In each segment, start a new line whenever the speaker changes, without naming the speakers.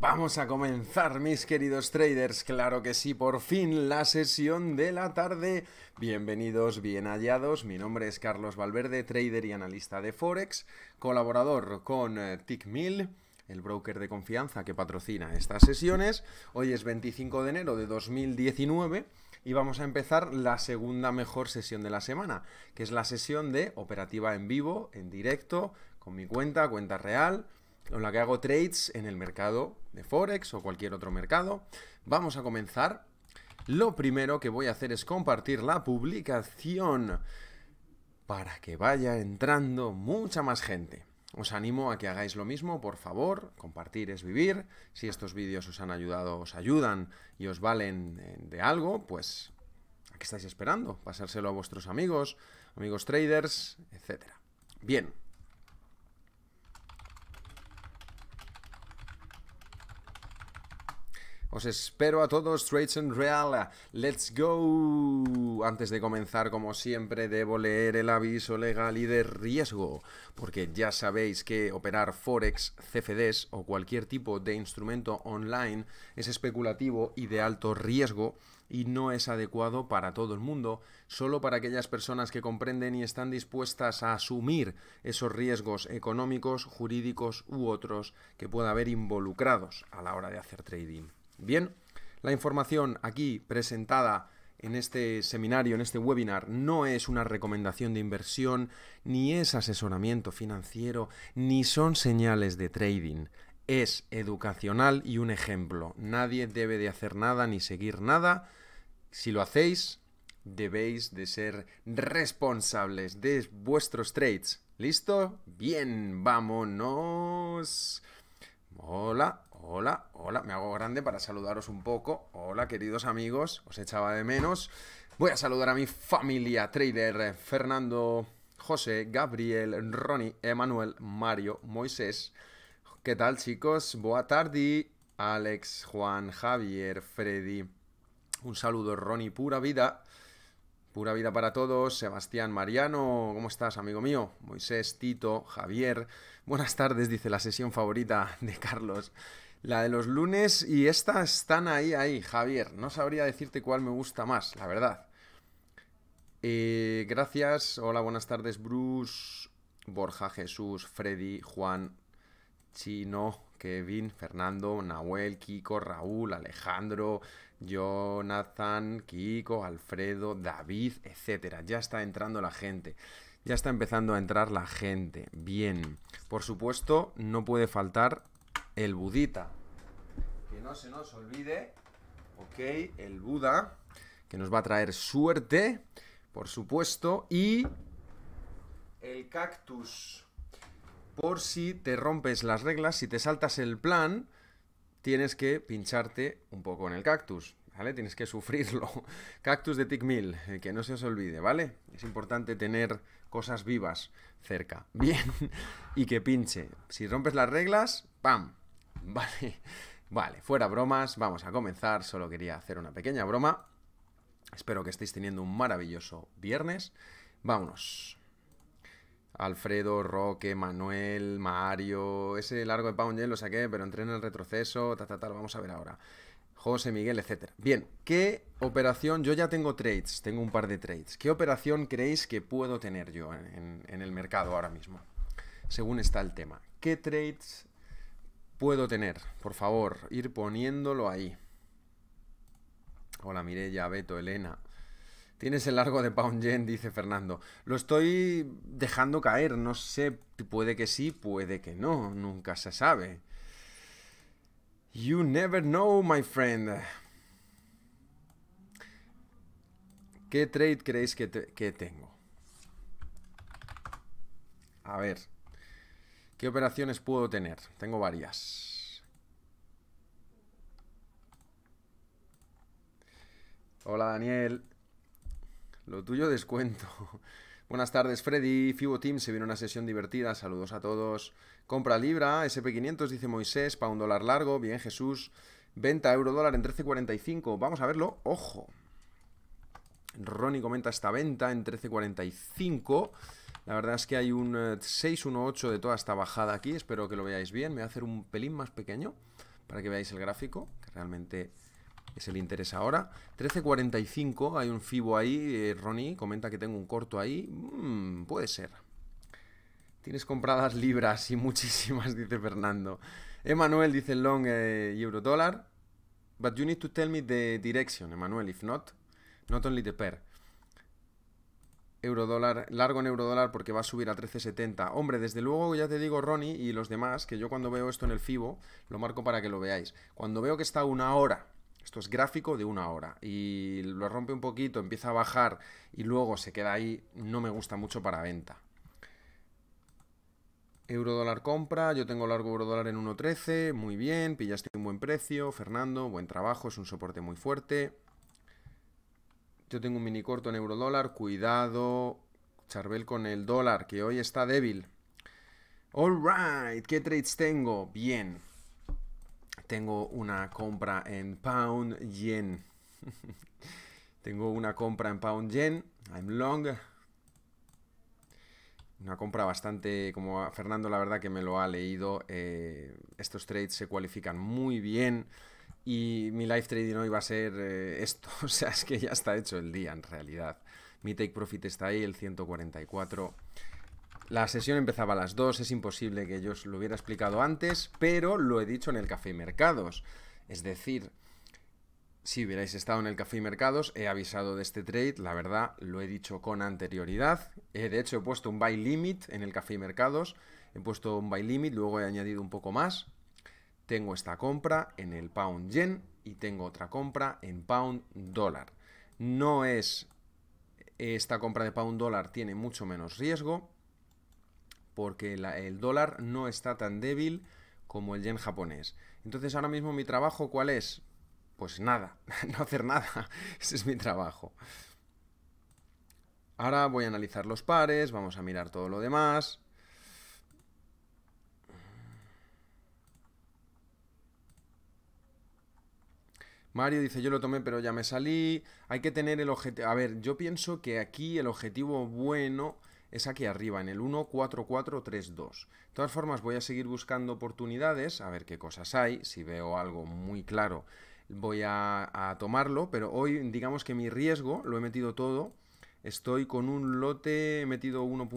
Vamos a comenzar, mis queridos traders. Claro que sí, por fin la sesión de la tarde. Bienvenidos, bien hallados. Mi nombre es Carlos Valverde, trader y analista de Forex, colaborador con eh, TickMill el broker de confianza que patrocina estas sesiones. Hoy es 25 de enero de 2019 y vamos a empezar la segunda mejor sesión de la semana, que es la sesión de operativa en vivo, en directo, con mi cuenta, cuenta real en la que hago trades en el mercado de Forex o cualquier otro mercado. Vamos a comenzar. Lo primero que voy a hacer es compartir la publicación para que vaya entrando mucha más gente. Os animo a que hagáis lo mismo, por favor, compartir es vivir. Si estos vídeos os han ayudado, os ayudan y os valen eh, de algo, pues ¿a qué estáis esperando? Pasárselo a vuestros amigos, amigos traders, etc. Bien, Os pues espero a todos, Trades and Real. Let's go. Antes de comenzar, como siempre, debo leer el aviso legal y de riesgo, porque ya sabéis que operar Forex, CFDs o cualquier tipo de instrumento online es especulativo y de alto riesgo y no es adecuado para todo el mundo, solo para aquellas personas que comprenden y están dispuestas a asumir esos riesgos económicos, jurídicos u otros que pueda haber involucrados a la hora de hacer trading. Bien, la información aquí presentada en este seminario, en este webinar, no es una recomendación de inversión, ni es asesoramiento financiero, ni son señales de trading. Es educacional y un ejemplo. Nadie debe de hacer nada ni seguir nada. Si lo hacéis, debéis de ser responsables de vuestros trades. ¿Listo? Bien, vámonos. Hola. Hola, hola, me hago grande para saludaros un poco. Hola, queridos amigos, os echaba de menos. Voy a saludar a mi familia trader, Fernando, José, Gabriel, Ronnie, Emanuel, Mario, Moisés. ¿Qué tal, chicos? Boa tarde, Alex, Juan, Javier, Freddy. Un saludo, Ronnie, pura vida. Pura vida para todos. Sebastián Mariano, ¿cómo estás, amigo mío? Moisés, Tito, Javier. Buenas tardes, dice la sesión favorita de Carlos. La de los lunes y esta están ahí, ahí, Javier. No sabría decirte cuál me gusta más, la verdad. Eh, gracias, hola, buenas tardes, Bruce, Borja, Jesús, Freddy, Juan, Chino, Kevin, Fernando, Nahuel, Kiko, Raúl, Alejandro, Jonathan, Kiko, Alfredo, David, etcétera. Ya está entrando la gente. Ya está empezando a entrar la gente. Bien. Por supuesto, no puede faltar el budita. Que no se nos olvide, ok, el Buda, que nos va a traer suerte, por supuesto, y el cactus. Por si te rompes las reglas, si te saltas el plan, tienes que pincharte un poco en el cactus, ¿vale? Tienes que sufrirlo. Cactus de Mil, eh, que no se os olvide, ¿vale? Es importante tener cosas vivas cerca. Bien, y que pinche. Si rompes las reglas, ¡pam! Vale, vale, fuera bromas, vamos a comenzar. Solo quería hacer una pequeña broma. Espero que estéis teniendo un maravilloso viernes. Vámonos. Alfredo, Roque, Manuel, Mario. Ese largo de Pound lo saqué, pero entré en el retroceso. Ta, vamos a ver ahora. José Miguel, etcétera. Bien, ¿qué operación? Yo ya tengo trades, tengo un par de trades. ¿Qué operación creéis que puedo tener yo en el mercado ahora mismo? Según está el tema. ¿Qué trades puedo tener. Por favor, ir poniéndolo ahí. Hola Mireya, Beto, Elena. Tienes el largo de Pound Gen, dice Fernando. Lo estoy dejando caer, no sé, puede que sí, puede que no, nunca se sabe. You never know, my friend. ¿Qué trade creéis que, que tengo? A ver, ¿Qué operaciones puedo tener? Tengo varias. Hola Daniel. Lo tuyo descuento. Buenas tardes Freddy, Fibo Team, se viene una sesión divertida, saludos a todos. Compra Libra, SP500, dice Moisés, para un dólar largo, bien Jesús. Venta euro dólar en 13.45, vamos a verlo, ojo. Ronnie comenta esta venta en 13.45. La verdad es que hay un 618 eh, de toda esta bajada aquí, espero que lo veáis bien. Me voy a hacer un pelín más pequeño para que veáis el gráfico, que realmente es el interés ahora. 13.45, hay un FIBO ahí, eh, Ronnie comenta que tengo un corto ahí. Mm, puede ser. Tienes compradas libras y muchísimas, dice Fernando. Emanuel dice long eh, euro dólar. But you need to tell me the direction, Emanuel, if not, not only the pair eurodólar, largo en eurodólar porque va a subir a 13.70. Hombre, desde luego ya te digo, Ronnie y los demás, que yo cuando veo esto en el FIBO, lo marco para que lo veáis. Cuando veo que está una hora, esto es gráfico de una hora, y lo rompe un poquito, empieza a bajar y luego se queda ahí, no me gusta mucho para venta. Eurodólar compra, yo tengo largo Eurodólar en 1.13, muy bien, pillaste un buen precio, Fernando, buen trabajo, es un soporte muy fuerte. Yo tengo un mini corto en euro dólar. Cuidado, Charbel, con el dólar, que hoy está débil. All right, ¿qué trades tengo? Bien. Tengo una compra en pound yen. tengo una compra en pound yen. I'm long. Una compra bastante, como Fernando la verdad que me lo ha leído, eh, estos trades se cualifican muy bien. Y mi live trading hoy va a ser eh, esto. O sea, es que ya está hecho el día en realidad. Mi take profit está ahí, el 144. La sesión empezaba a las 2, es imposible que yo os lo hubiera explicado antes, pero lo he dicho en el Café Mercados. Es decir, si hubierais estado en el Café Mercados, he avisado de este trade, la verdad, lo he dicho con anterioridad. He, eh, de hecho, he puesto un buy limit en el Café Mercados, he puesto un buy limit, luego he añadido un poco más, tengo esta compra en el pound yen y tengo otra compra en pound dólar. No es esta compra de pound dólar tiene mucho menos riesgo porque el dólar no está tan débil como el yen japonés. Entonces ahora mismo mi trabajo ¿cuál es? Pues nada, no hacer nada. Ese es mi trabajo. Ahora voy a analizar los pares, vamos a mirar todo lo demás. Mario dice, yo lo tomé pero ya me salí. Hay que tener el objetivo... A ver, yo pienso que aquí el objetivo bueno es aquí arriba, en el 14432. De todas formas, voy a seguir buscando oportunidades, a ver qué cosas hay. Si veo algo muy claro, voy a, a tomarlo, pero hoy digamos que mi riesgo lo he metido todo. Estoy con un lote, he metido 1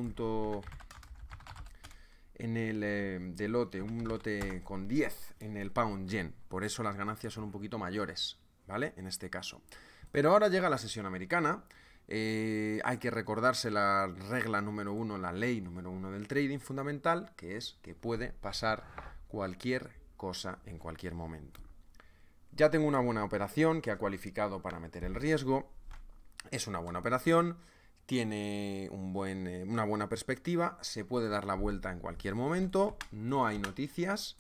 en el, eh, de lote, un lote con 10 en el pound yen. Por eso las ganancias son un poquito mayores, ¿vale? En este caso. Pero ahora llega la sesión americana. Eh, hay que recordarse la regla número uno, la ley número uno del trading fundamental, que es que puede pasar cualquier cosa en cualquier momento. Ya tengo una buena operación que ha cualificado para meter el riesgo. Es una buena operación tiene un buen, eh, una buena perspectiva, se puede dar la vuelta en cualquier momento, no hay noticias,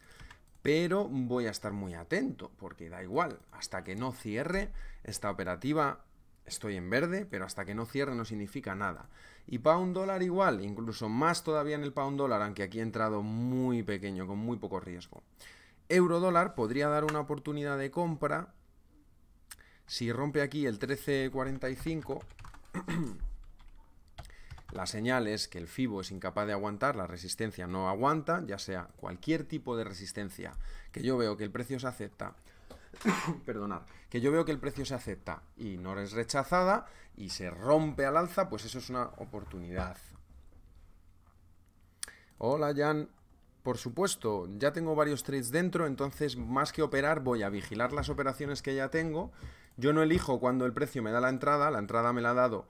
pero voy a estar muy atento, porque da igual, hasta que no cierre esta operativa estoy en verde, pero hasta que no cierre no significa nada. Y pound dólar igual, incluso más todavía en el pound dólar, aunque aquí he entrado muy pequeño, con muy poco riesgo. Euro dólar podría dar una oportunidad de compra si rompe aquí el 1345. La señal es que el FIBO es incapaz de aguantar, la resistencia no aguanta, ya sea cualquier tipo de resistencia que yo veo que el precio se acepta, perdonar, que yo veo que el precio se acepta y no es rechazada y se rompe al alza, pues eso es una oportunidad. Hola Jan, por supuesto, ya tengo varios trades dentro, entonces más que operar voy a vigilar las operaciones que ya tengo. Yo no elijo cuando el precio me da la entrada, la entrada me la ha dado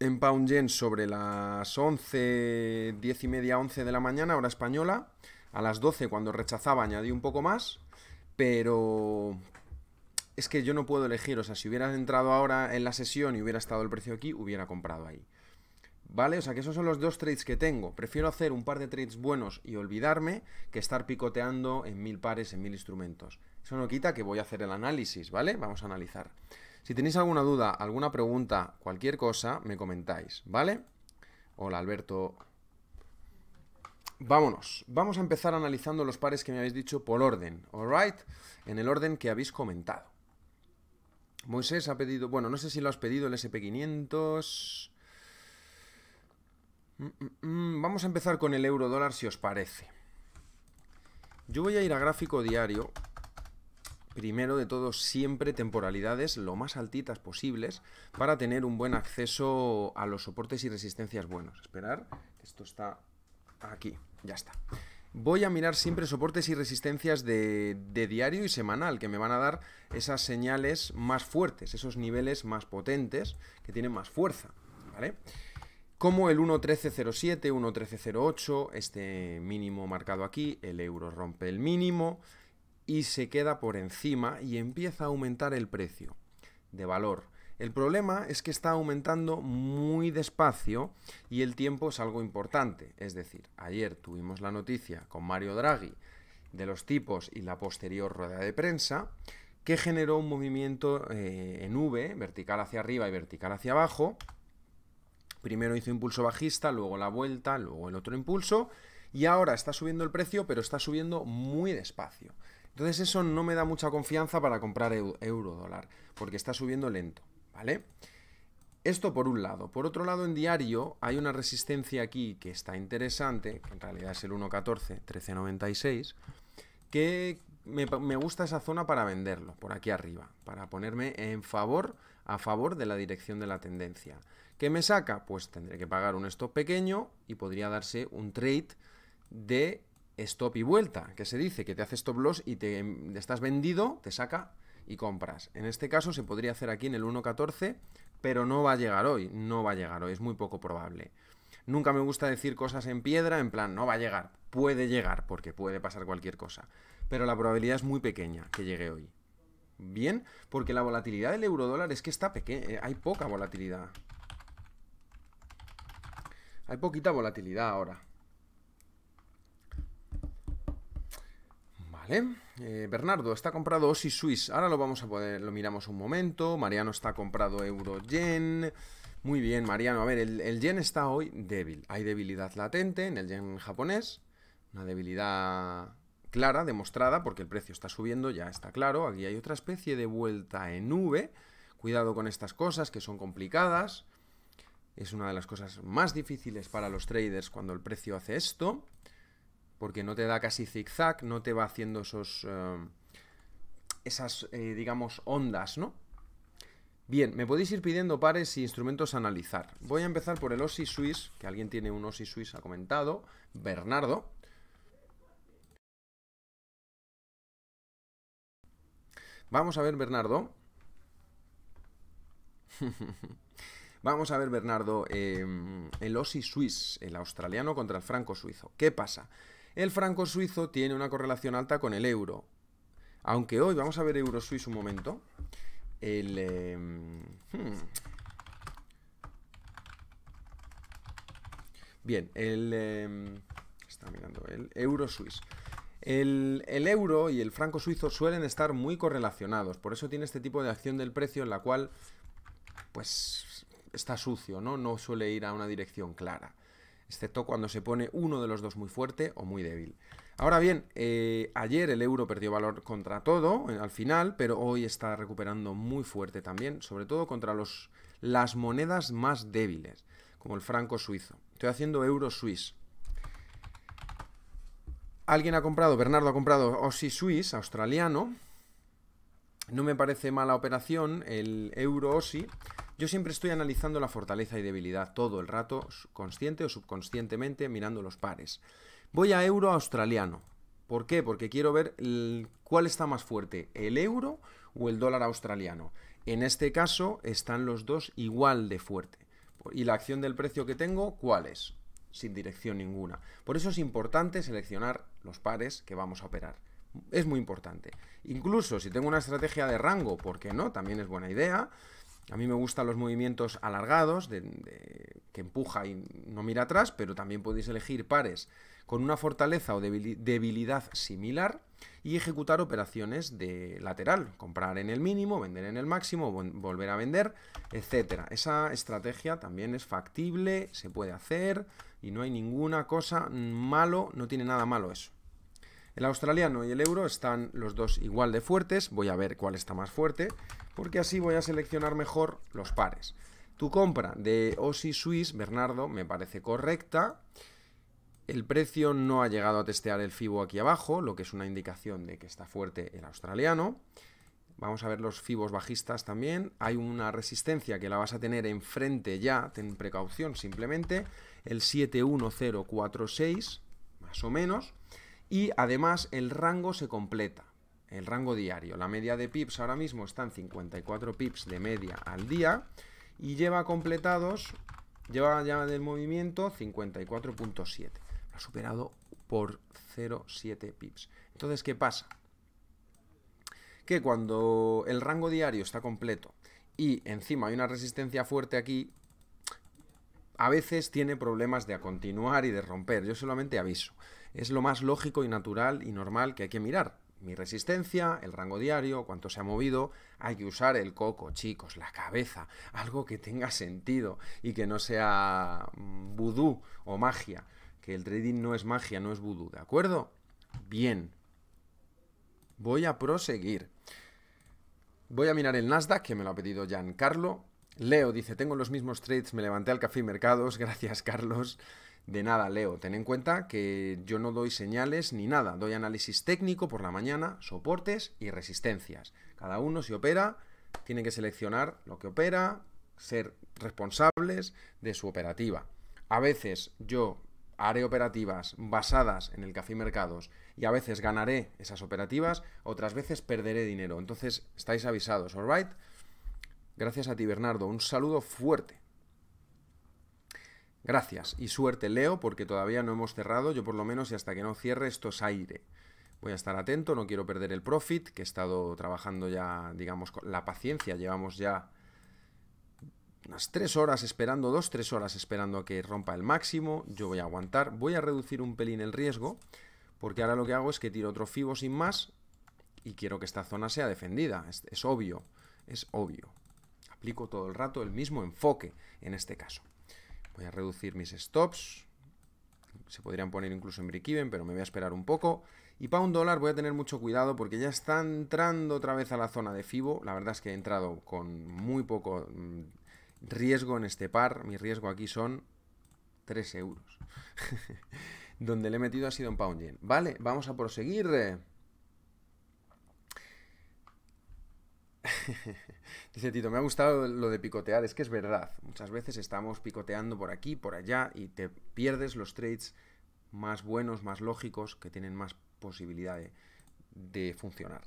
en Pound Yen sobre las 11, 10 y media, 11 de la mañana, hora española. A las 12, cuando rechazaba, añadí un poco más. Pero es que yo no puedo elegir. O sea, si hubiera entrado ahora en la sesión y hubiera estado el precio aquí, hubiera comprado ahí. ¿Vale? O sea, que esos son los dos trades que tengo. Prefiero hacer un par de trades buenos y olvidarme que estar picoteando en mil pares, en mil instrumentos. Eso no quita que voy a hacer el análisis, ¿vale? Vamos a analizar. Si tenéis alguna duda, alguna pregunta, cualquier cosa, me comentáis, ¿vale? Hola, Alberto. Vámonos. Vamos a empezar analizando los pares que me habéis dicho por orden, ¿alright? En el orden que habéis comentado. Moisés ha pedido... Bueno, no sé si lo has pedido el SP500... Mm, mm, mm. Vamos a empezar con el euro dólar si os parece. Yo voy a ir a gráfico diario primero de todo siempre temporalidades lo más altitas posibles para tener un buen acceso a los soportes y resistencias buenos. Esperar, esto está aquí, ya está. Voy a mirar siempre soportes y resistencias de, diario y semanal, que me van a dar esas señales más fuertes, esos niveles más potentes, que tienen más fuerza, Como el 1.1307, 1.1308, este mínimo marcado aquí, el euro rompe el mínimo, y se queda por encima y empieza a aumentar el precio de valor. El problema es que está aumentando muy despacio y el tiempo es algo importante. Es decir, ayer tuvimos la noticia con Mario Draghi de los tipos y la posterior rueda de prensa que generó un movimiento eh, en V, vertical hacia arriba y vertical hacia abajo. Primero hizo impulso bajista, luego la vuelta, luego el otro impulso y ahora está subiendo el precio, pero está subiendo muy despacio. Entonces eso no me da mucha confianza para comprar euro-dólar, porque está subiendo lento, ¿vale? Esto por un lado. Por otro lado, en diario hay una resistencia aquí que está interesante, que en realidad es el 1.14, 13.96, que me, gusta esa zona para venderlo, por aquí arriba, para ponerme en favor, a favor de la dirección de la tendencia. ¿Qué me saca? Pues tendré que pagar un stop pequeño y podría darse un trade de stop y vuelta, que se dice que te hace stop loss y te estás vendido, te saca y compras. En este caso se podría hacer aquí en el 1.14, pero no va a llegar hoy, no va a llegar hoy, es muy poco probable. Nunca me gusta decir cosas en piedra, en plan, no va a llegar, puede llegar, porque puede pasar cualquier cosa, pero la probabilidad es muy pequeña que llegue hoy. Bien, porque la volatilidad del euro dólar es que está pequeña, eh, hay poca volatilidad. Hay poquita volatilidad ahora. Eh, Bernardo, está comprado Osi Swiss. Ahora lo vamos a poder, lo miramos un momento. Mariano está comprado Euro Yen. Muy bien, Mariano. A ver, el, el, yen está hoy débil. Hay debilidad latente en el yen japonés. Una debilidad clara, demostrada, porque el precio está subiendo, ya está claro. Aquí hay otra especie de vuelta en V. Cuidado con estas cosas que son complicadas. Es una de las cosas más difíciles para los traders cuando el precio hace esto porque no te da casi zigzag, no te va haciendo esos, eh, esas, eh, digamos, ondas, ¿no? Bien, me podéis ir pidiendo pares y instrumentos a analizar. Voy a empezar por el OSI Swiss, que alguien tiene un OSI Swiss, ha comentado, Bernardo. Vamos a ver, Bernardo. Vamos a ver, Bernardo, eh, el OSI Swiss, el australiano contra el franco suizo. ¿Qué pasa? el franco suizo tiene una correlación alta con el euro. Aunque hoy, vamos a ver euro suizo un momento. El... Em, hmm. Bien, el... Em, está mirando, el euro suizo. El, el, euro y el franco suizo suelen estar muy correlacionados, por eso tiene este tipo de acción del precio en la cual, pues, está sucio, ¿no? No suele ir a una dirección clara excepto cuando se pone uno de los dos muy fuerte o muy débil. Ahora bien, eh, ayer el euro perdió valor contra todo eh, al final, pero hoy está recuperando muy fuerte también, sobre todo contra las monedas más débiles, como el franco suizo. Estoy haciendo euro suiz. Alguien ha comprado, Bernardo ha comprado Aussie suiz, australiano. No me parece mala operación el euro osi, yo siempre estoy analizando la fortaleza y debilidad todo el rato, consciente o subconscientemente, mirando los pares. Voy a euro australiano. ¿Por qué? Porque quiero ver cuál está más fuerte, el euro o el dólar australiano. En este caso están los dos igual de fuerte. ¿Y la acción del precio que tengo cuál es? Sin dirección ninguna. Por eso es importante seleccionar los pares que vamos a operar. Es muy importante. Incluso si tengo una estrategia de rango, ¿por qué no? También es buena idea. A mí me gustan los movimientos alargados, que empuja y no mira atrás, pero también podéis elegir pares con una fortaleza o debilidad similar y ejecutar operaciones de lateral, comprar en el mínimo, vender en el máximo, volver a vender, etc. Esa estrategia también es factible, se puede hacer y no hay ninguna cosa malo, no tiene nada malo eso. El australiano y el euro están los dos igual de fuertes. Voy a ver cuál está más fuerte, porque así voy a seleccionar mejor los pares. Tu compra de Osi Swiss, Bernardo, me parece correcta. El precio no ha llegado a testear el FIBO aquí abajo, lo que es una indicación de que está fuerte el australiano. Vamos a ver los FIBOs bajistas también. Hay una resistencia que la vas a tener enfrente ya, ten precaución simplemente. El 71046, más o menos y además el rango se completa, el rango diario. La media de pips ahora mismo está en 54 pips de media al día y lleva completados, lleva ya del movimiento 54.7. Lo ha superado por 0,7 pips. Entonces, ¿qué pasa? Que cuando el rango diario está completo y encima hay una resistencia fuerte aquí, a veces tiene problemas de continuar y de romper. Yo solamente aviso es lo más lógico y natural y normal que hay que mirar. Mi resistencia, el rango diario, cuánto se ha movido, hay que usar el coco, chicos, la cabeza, algo que tenga sentido y que no sea mm, vudú o magia, que el trading no es magia, no es vudú, ¿de acuerdo? Bien. Voy a proseguir. Voy a mirar el Nasdaq, que me lo ha pedido carlo Leo dice, tengo los mismos trades, me levanté al café y mercados, gracias Carlos de nada, Leo. Ten en cuenta que yo no doy señales ni nada. Doy análisis técnico por la mañana, soportes y resistencias. Cada uno si opera, tiene que seleccionar lo que opera, ser responsables de su operativa. A veces yo haré operativas basadas en el café mercados y a veces ganaré esas operativas, otras veces perderé dinero. Entonces, estáis avisados, ¿alright? Gracias a ti, Bernardo. Un saludo fuerte. Gracias y suerte Leo porque todavía no hemos cerrado, yo por lo menos y hasta que no cierre esto es aire. Voy a estar atento, no quiero perder el profit, que he estado trabajando ya, digamos, con la paciencia, llevamos ya unas 3 horas esperando, 2-3 horas esperando a que rompa el máximo, yo voy a aguantar, voy a reducir un pelín el riesgo, porque ahora lo que hago es que tiro otro FIBO sin más y quiero que esta zona sea defendida, es, es obvio, es obvio. Aplico todo el rato el mismo enfoque en este caso. Voy a reducir mis stops. Se podrían poner incluso en break-even, pero me voy a esperar un poco. Y para un dólar voy a tener mucho cuidado porque ya está entrando otra vez a la zona de FIBO. La verdad es que he entrado con muy poco mm, riesgo en este par. Mi riesgo aquí son 3 euros. Donde le he metido ha sido en pound yen. Vale, vamos a proseguir. Dice Tito, me ha gustado lo de picotear, es que es verdad. Muchas veces estamos picoteando por aquí, por allá y te pierdes los trades más buenos, más lógicos, que tienen más posibilidad de, funcionar.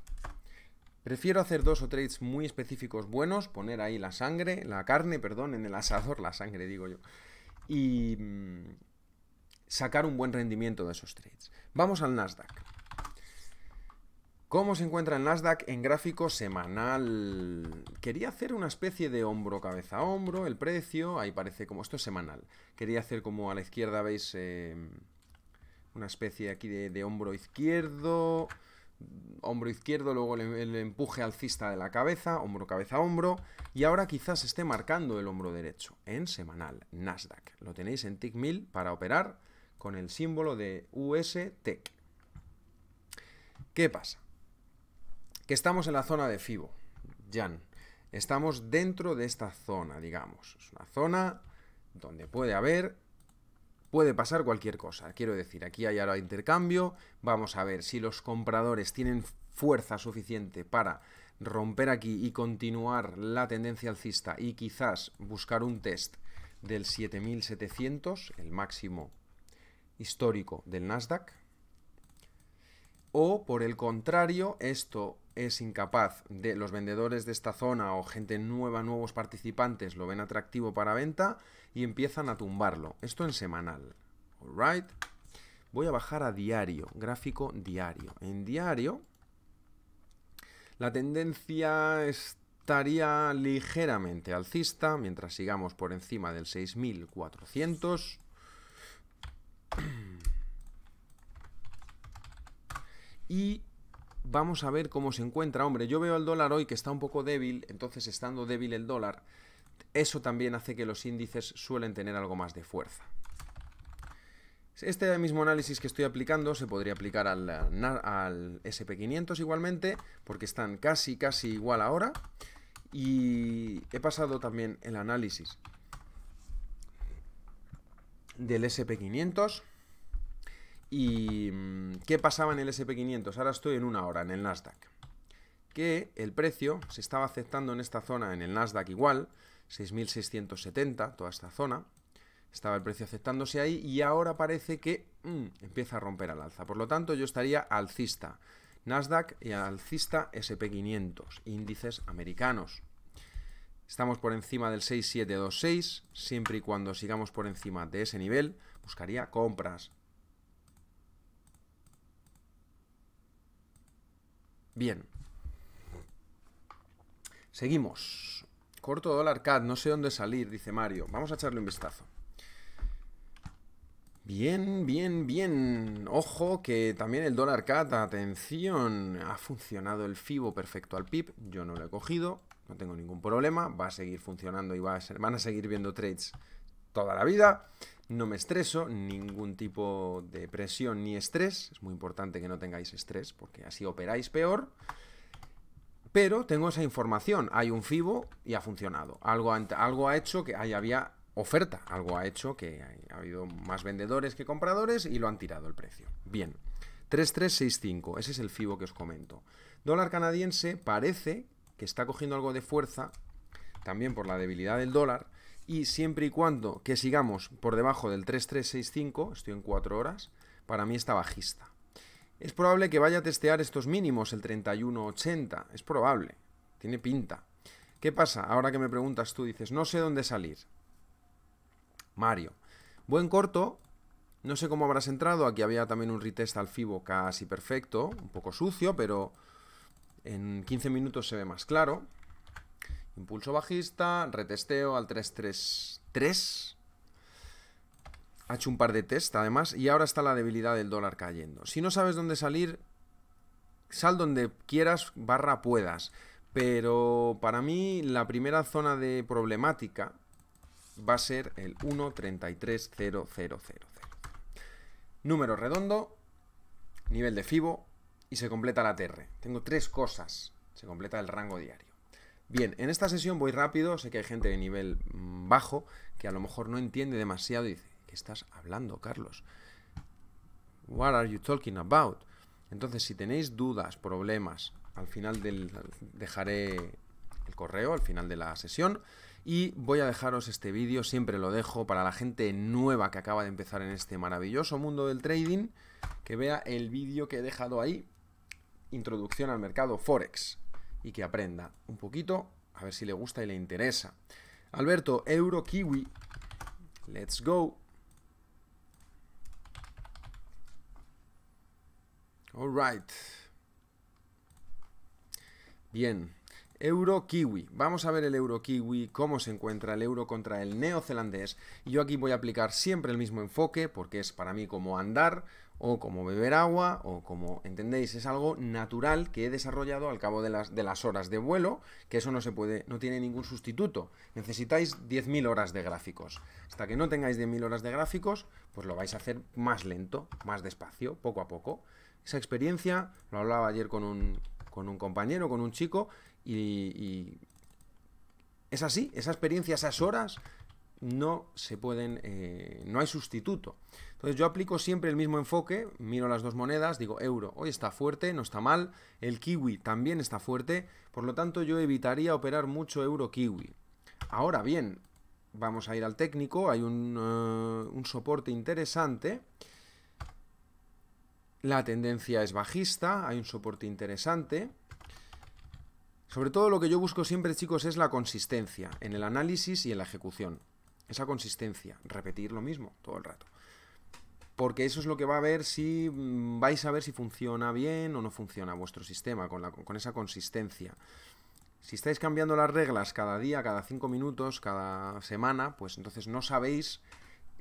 Prefiero hacer dos o trades muy específicos buenos, poner ahí la sangre, la carne, perdón, en el asador, la sangre digo yo, y mm, sacar un buen rendimiento de esos trades. Vamos al Nasdaq. ¿Cómo se encuentra el Nasdaq en gráfico semanal? Quería hacer una especie de hombro, cabeza, hombro, el precio, ahí parece como esto es semanal. Quería hacer como a la izquierda veis eh, una especie aquí de, hombro izquierdo, hombro izquierdo, luego el, empuje alcista de la cabeza, hombro, cabeza, hombro, y ahora quizás esté marcando el hombro derecho en semanal, Nasdaq. Lo tenéis en TIC1000 para operar con el símbolo de USTEC. ¿Qué pasa? que estamos en la zona de FIBO, Jan. Estamos dentro de esta zona, digamos. Es una zona donde puede haber, puede pasar cualquier cosa. Quiero decir, aquí hay ahora intercambio. Vamos a ver si los compradores tienen fuerza suficiente para romper aquí y continuar la tendencia alcista y quizás buscar un test del 7700, el máximo histórico del Nasdaq. O por el contrario, esto es incapaz de los vendedores de esta zona o gente nueva, nuevos participantes lo ven atractivo para venta y empiezan a tumbarlo. Esto en semanal. right Voy a bajar a diario, gráfico diario. En diario la tendencia estaría ligeramente alcista mientras sigamos por encima del 6400. Y vamos a ver cómo se encuentra. Hombre, yo veo el dólar hoy que está un poco débil, entonces estando débil el dólar, eso también hace que los índices suelen tener algo más de fuerza. Este mismo análisis que estoy aplicando se podría aplicar al, SP500 igualmente, porque están casi, casi igual ahora. Y he pasado también el análisis del SP500 ¿Y mm, qué pasaba en el SP500? Ahora estoy en una hora, en el Nasdaq. Que el precio se estaba aceptando en esta zona, en el Nasdaq igual, 6.670, toda esta zona. Estaba el precio aceptándose ahí y ahora parece que mm, empieza a romper al alza. Por lo tanto, yo estaría alcista. Nasdaq y alcista SP500, índices americanos. Estamos por encima del 6726, siempre y cuando sigamos por encima de ese nivel, buscaría compras. Bien. Seguimos. Corto dólar CAD, no sé dónde salir, dice Mario. Vamos a echarle un vistazo. Bien, bien, bien. Ojo que también el dólar CAD, atención, ha funcionado el FIBO perfecto al PIB. Yo no lo he cogido, no tengo ningún problema. Va a seguir funcionando y a van a seguir viendo trades toda la vida. No me estreso, ningún tipo de presión ni estrés. Es muy importante que no tengáis estrés porque así operáis peor. Pero tengo esa información. Hay un FIBO y ha funcionado. Algo, algo ha hecho que ahí había oferta. Algo ha hecho que ha habido más vendedores que compradores y lo han tirado el precio. Bien. 3365. Ese es el FIBO que os comento. Dólar canadiense parece que está cogiendo algo de fuerza. También por la debilidad del dólar y siempre y cuando que sigamos por debajo del 3365, estoy en 4 horas, para mí está bajista. Es probable que vaya a testear estos mínimos, el 3180, es probable, tiene pinta. ¿Qué pasa? Ahora que me preguntas tú, dices, no sé dónde salir. Mario, buen corto, no sé cómo habrás entrado, aquí había también un retest al FIBO casi perfecto, un poco sucio, pero en 15 minutos se ve más claro. Impulso bajista, retesteo al 333. Ha hecho un par de test además y ahora está la debilidad del dólar cayendo. Si no sabes dónde salir, sal donde quieras barra puedas. Pero para mí la primera zona de problemática va a ser el 1.33000. Número redondo, nivel de FIBO y se completa la TR. Tengo tres cosas. Se completa el rango diario. Bien, en esta sesión voy rápido, sé que hay gente de nivel mm, bajo que a lo mejor no entiende demasiado y dice, ¿qué estás hablando, Carlos? What are you talking about? Entonces, si tenéis dudas, problemas, al final del dejaré el correo al final de la sesión y voy a dejaros este vídeo, siempre lo dejo para la gente nueva que acaba de empezar en este maravilloso mundo del trading, que vea el vídeo que he dejado ahí, introducción al mercado forex y que aprenda un poquito, a ver si le gusta y le interesa. Alberto, Euro Kiwi, let's go. all right Bien. Euro Kiwi. Vamos a ver el Euro Kiwi, cómo se encuentra el euro contra el neozelandés. Y yo aquí voy a aplicar siempre el mismo enfoque, porque es para mí como andar o como beber agua, o como, ¿entendéis? Es algo natural que he desarrollado al cabo de las, de las horas de vuelo, que eso no se puede, no tiene ningún sustituto. Necesitáis 10.000 horas de gráficos. Hasta que no tengáis 10.000 horas de gráficos, pues lo vais a hacer más lento, más despacio, poco a poco. Esa experiencia, lo hablaba ayer con un, compañero, con un chico, y, y es así, esa experiencia, esas horas no se pueden, eh, no hay sustituto. Entonces yo aplico siempre el mismo enfoque, miro las dos monedas, digo euro, hoy está fuerte, no está mal, el kiwi también está fuerte, por lo tanto yo evitaría operar mucho euro kiwi. Ahora bien, vamos a ir al técnico, hay un eh, soporte interesante, la tendencia es bajista, hay un soporte interesante, sobre todo lo que yo busco siempre, chicos, es la consistencia en el análisis y en la ejecución esa consistencia, repetir lo mismo todo el rato. Porque eso es lo que va a ver si mm, vais a ver si funciona bien o no funciona vuestro sistema con, esa consistencia. Si estáis cambiando las reglas cada día, cada cinco minutos, cada semana, pues entonces no sabéis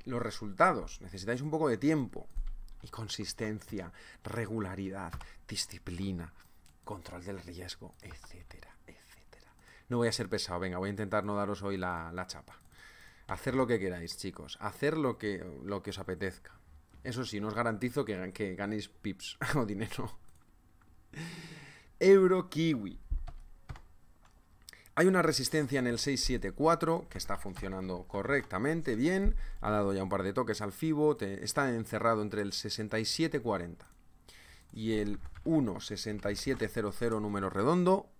los resultados. Necesitáis un poco de tiempo y consistencia, regularidad, disciplina, control del riesgo, etcétera, etcétera. No voy a ser pesado, venga, voy a intentar no daros hoy la chapa. Hacer lo que queráis, chicos. Hacer lo que, lo que os apetezca. Eso sí, no os garantizo que, ganéis pips o dinero. Euro Kiwi. Hay una resistencia en el 674 que está funcionando correctamente, bien. Ha dado ya un par de toques al FIBO. está encerrado entre el 6740 y el 16700 número redondo.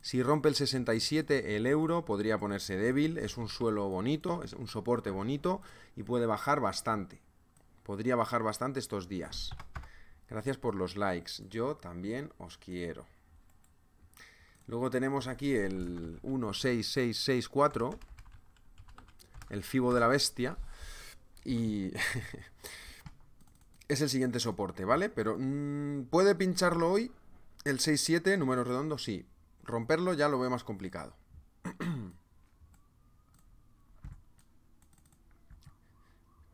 Si rompe el 67 el euro podría ponerse débil, es un suelo bonito, es un soporte bonito y puede bajar bastante. Podría bajar bastante estos días. Gracias por los likes, yo también os quiero. Luego tenemos aquí el 16664, el fibo de la bestia y... es el siguiente soporte, ¿vale? Pero mm, puede pincharlo hoy el 67, número redondo, sí, Romperlo ya lo veo más complicado.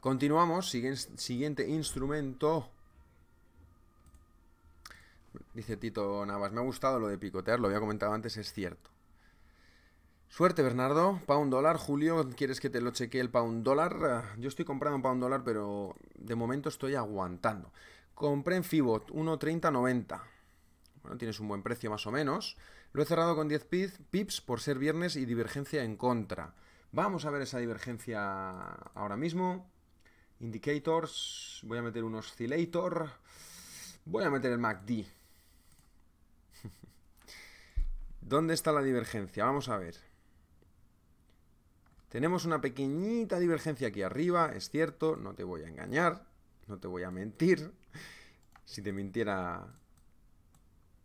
Continuamos, siguiente instrumento. Dice Tito Navas, me ha gustado lo de picotear, lo había comentado antes, es cierto. Suerte, Bernardo. un dólar. Julio, ¿quieres que te lo chequee el un dólar? Eh, yo estoy comprando un pound dólar, pero de momento estoy aguantando. Compré en Fibot 1.3090. Bueno, tienes un buen precio más o menos. Lo he cerrado con 10 pips por ser viernes y divergencia en contra. Vamos a ver esa divergencia ahora mismo. Indicators, voy a meter un oscillator. Voy a meter el MACD. ¿Dónde está la divergencia? Vamos a ver. Tenemos una pequeñita divergencia aquí arriba, es cierto, no te voy a engañar, no te voy a mentir. Si te mintiera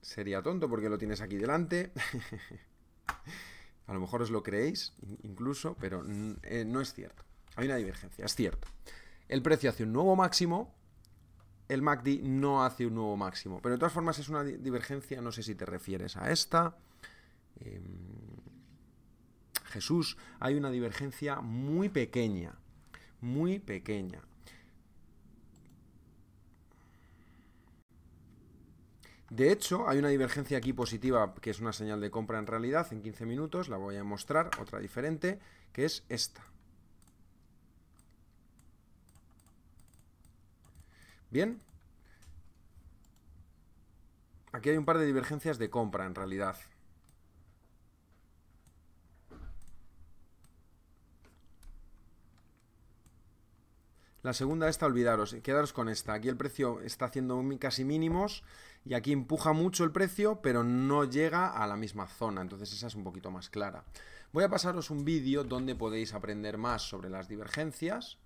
sería tonto porque lo tienes aquí delante. a lo mejor os lo creéis incluso, pero eh, no es cierto. Hay una divergencia, es cierto. El precio hace un nuevo máximo, el MACD no hace un nuevo máximo. Pero de todas formas es una divergencia, no sé si te refieres a esta. Em, Jesús, hay una divergencia muy pequeña, muy pequeña. De hecho, hay una divergencia aquí positiva que es una señal de compra en realidad en 15 minutos, la voy a mostrar, otra diferente, que es esta. Bien. Aquí hay un par de divergencias de compra en realidad. La segunda esta, olvidaros, eh, quedaros con esta. Aquí el precio está haciendo casi mínimos y aquí empuja mucho el precio, pero no llega a la misma zona, entonces esa es un poquito más clara. Voy a pasaros un vídeo donde podéis aprender más sobre las divergencias,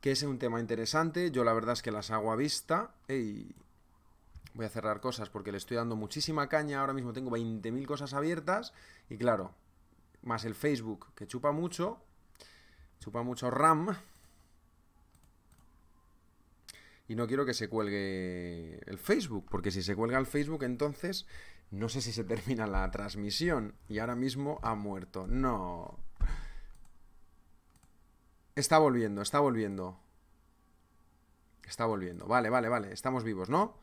que es un tema interesante, yo la verdad es que las hago a vista voy a cerrar cosas porque le estoy dando muchísima caña, ahora mismo tengo 20.000 cosas abiertas y claro, más el Facebook que chupa mucho, chupa mucho RAM, y no quiero que se cuelgue el Facebook, porque si se cuelga el Facebook entonces no sé si se termina la transmisión y ahora mismo ha muerto. No. Está volviendo, está volviendo. Está volviendo. Vale, vale, vale. Estamos vivos, ¿no?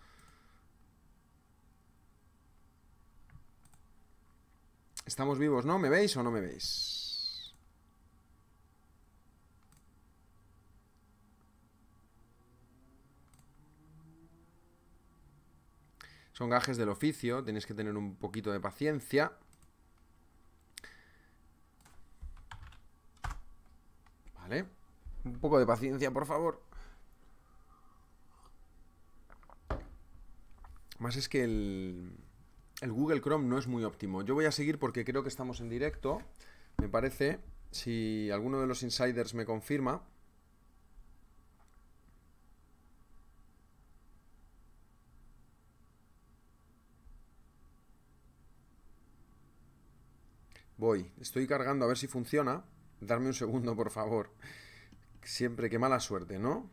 Estamos vivos, ¿no? ¿Me veis o no me veis? Son gajes del oficio, tenéis que tener un poquito de paciencia. Vale. Un poco de paciencia, por favor. Más es que el Google Chrome no es muy óptimo. Yo voy a seguir porque creo que estamos en directo. Me parece, si alguno de los insiders me confirma, Voy, estoy cargando a ver si funciona. Darme un segundo, por favor. Siempre, que mala suerte, ¿no?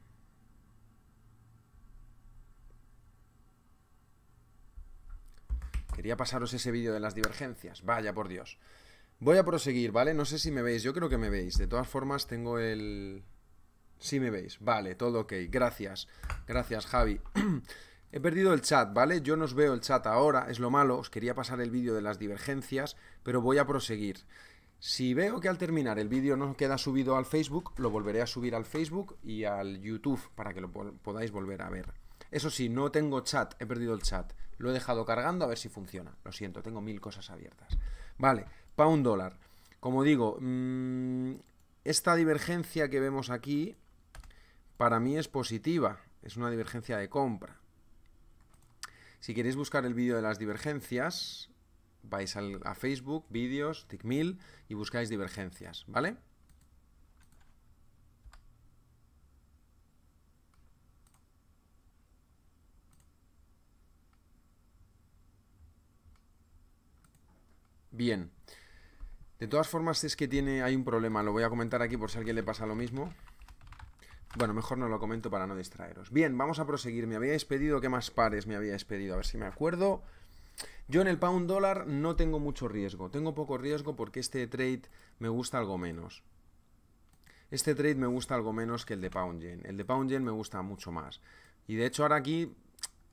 Quería pasaros ese vídeo de las divergencias. Vaya, por Dios. Voy a proseguir, ¿vale? No sé si me veis. Yo creo que me veis. De todas formas, tengo el... Sí me veis. Vale, todo ok. Gracias. Gracias, Javi. He perdido el chat, ¿vale? Yo no os veo el chat ahora, es lo malo, os quería pasar el vídeo de las divergencias, pero voy a proseguir. Si veo que al terminar el vídeo no queda subido al Facebook, lo volveré a subir al Facebook y al YouTube para que lo podáis volver a ver. Eso sí, no tengo chat, he perdido el chat. Lo he dejado cargando a ver si funciona. Lo siento, tengo mil cosas abiertas. Vale, pound dólar. Como digo, mm, esta divergencia que vemos aquí para mí es positiva. Es una divergencia de compra. Si queréis buscar el vídeo de las divergencias, vais a Facebook, vídeos, Tickmill y buscáis divergencias, ¿vale? Bien. De todas formas es que tiene, hay un problema, lo voy a comentar aquí por si a alguien le pasa lo mismo. Bueno, mejor no lo comento para no distraeros. Bien, vamos a proseguir. Me había pedido qué más pares me había pedido. A ver si me acuerdo. Yo en el pound dólar no tengo mucho riesgo. Tengo poco riesgo porque este trade me gusta algo menos. Este trade me gusta algo menos que el de pound yen. El de pound yen me gusta mucho más. Y de hecho ahora aquí,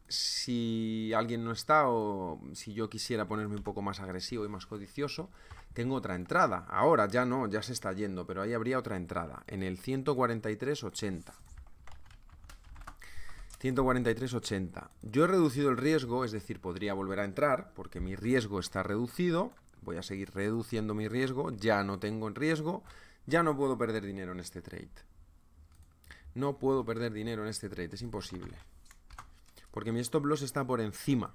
si alguien no está o si yo quisiera ponerme un poco más agresivo y más codicioso, tengo otra entrada. Ahora ya no, ya se está yendo, pero ahí habría otra entrada, en el 143.80. 143.80. Yo he reducido el riesgo, es decir, podría volver a entrar, porque mi riesgo está reducido. Voy a seguir reduciendo mi riesgo, ya no tengo en riesgo, ya no puedo perder dinero en este trade. No puedo perder dinero en este trade, es imposible. Porque mi stop loss está por encima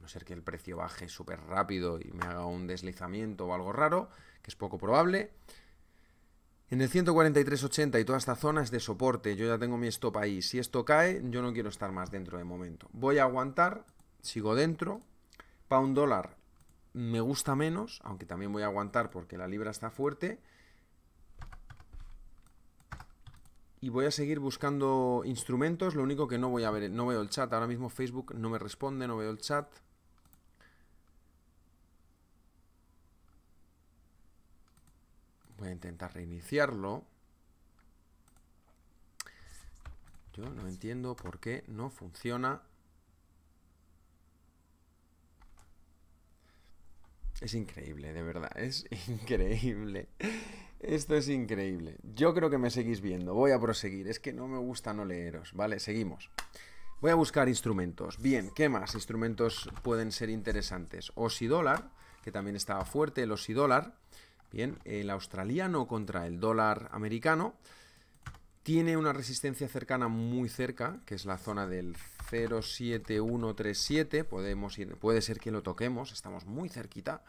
no ser que el precio baje súper rápido y me haga un deslizamiento o algo raro, que es poco probable. En el 143.80 y toda esta zona es de soporte, yo ya tengo mi stop ahí. Si esto cae, yo no quiero estar más dentro de momento. Voy a aguantar, sigo dentro. Pound dólar me gusta menos, aunque también voy a aguantar porque la libra está fuerte. Y voy a seguir buscando instrumentos, lo único que no voy a ver, no veo el chat, ahora mismo Facebook no me responde, no veo el chat. Voy a intentar reiniciarlo. Yo no entiendo por qué no funciona. Es increíble, de verdad, es increíble. Esto es increíble. Yo creo que me seguís viendo. Voy a proseguir. Es que no me gusta no leeros. Vale, seguimos. Voy a buscar instrumentos. Bien, ¿qué más instrumentos pueden ser interesantes? dólar, que también estaba fuerte, el dólar, Bien, el australiano contra el dólar americano tiene una resistencia cercana muy cerca, que es la zona del 07137. Podemos puede ser que lo toquemos, estamos muy cerquita.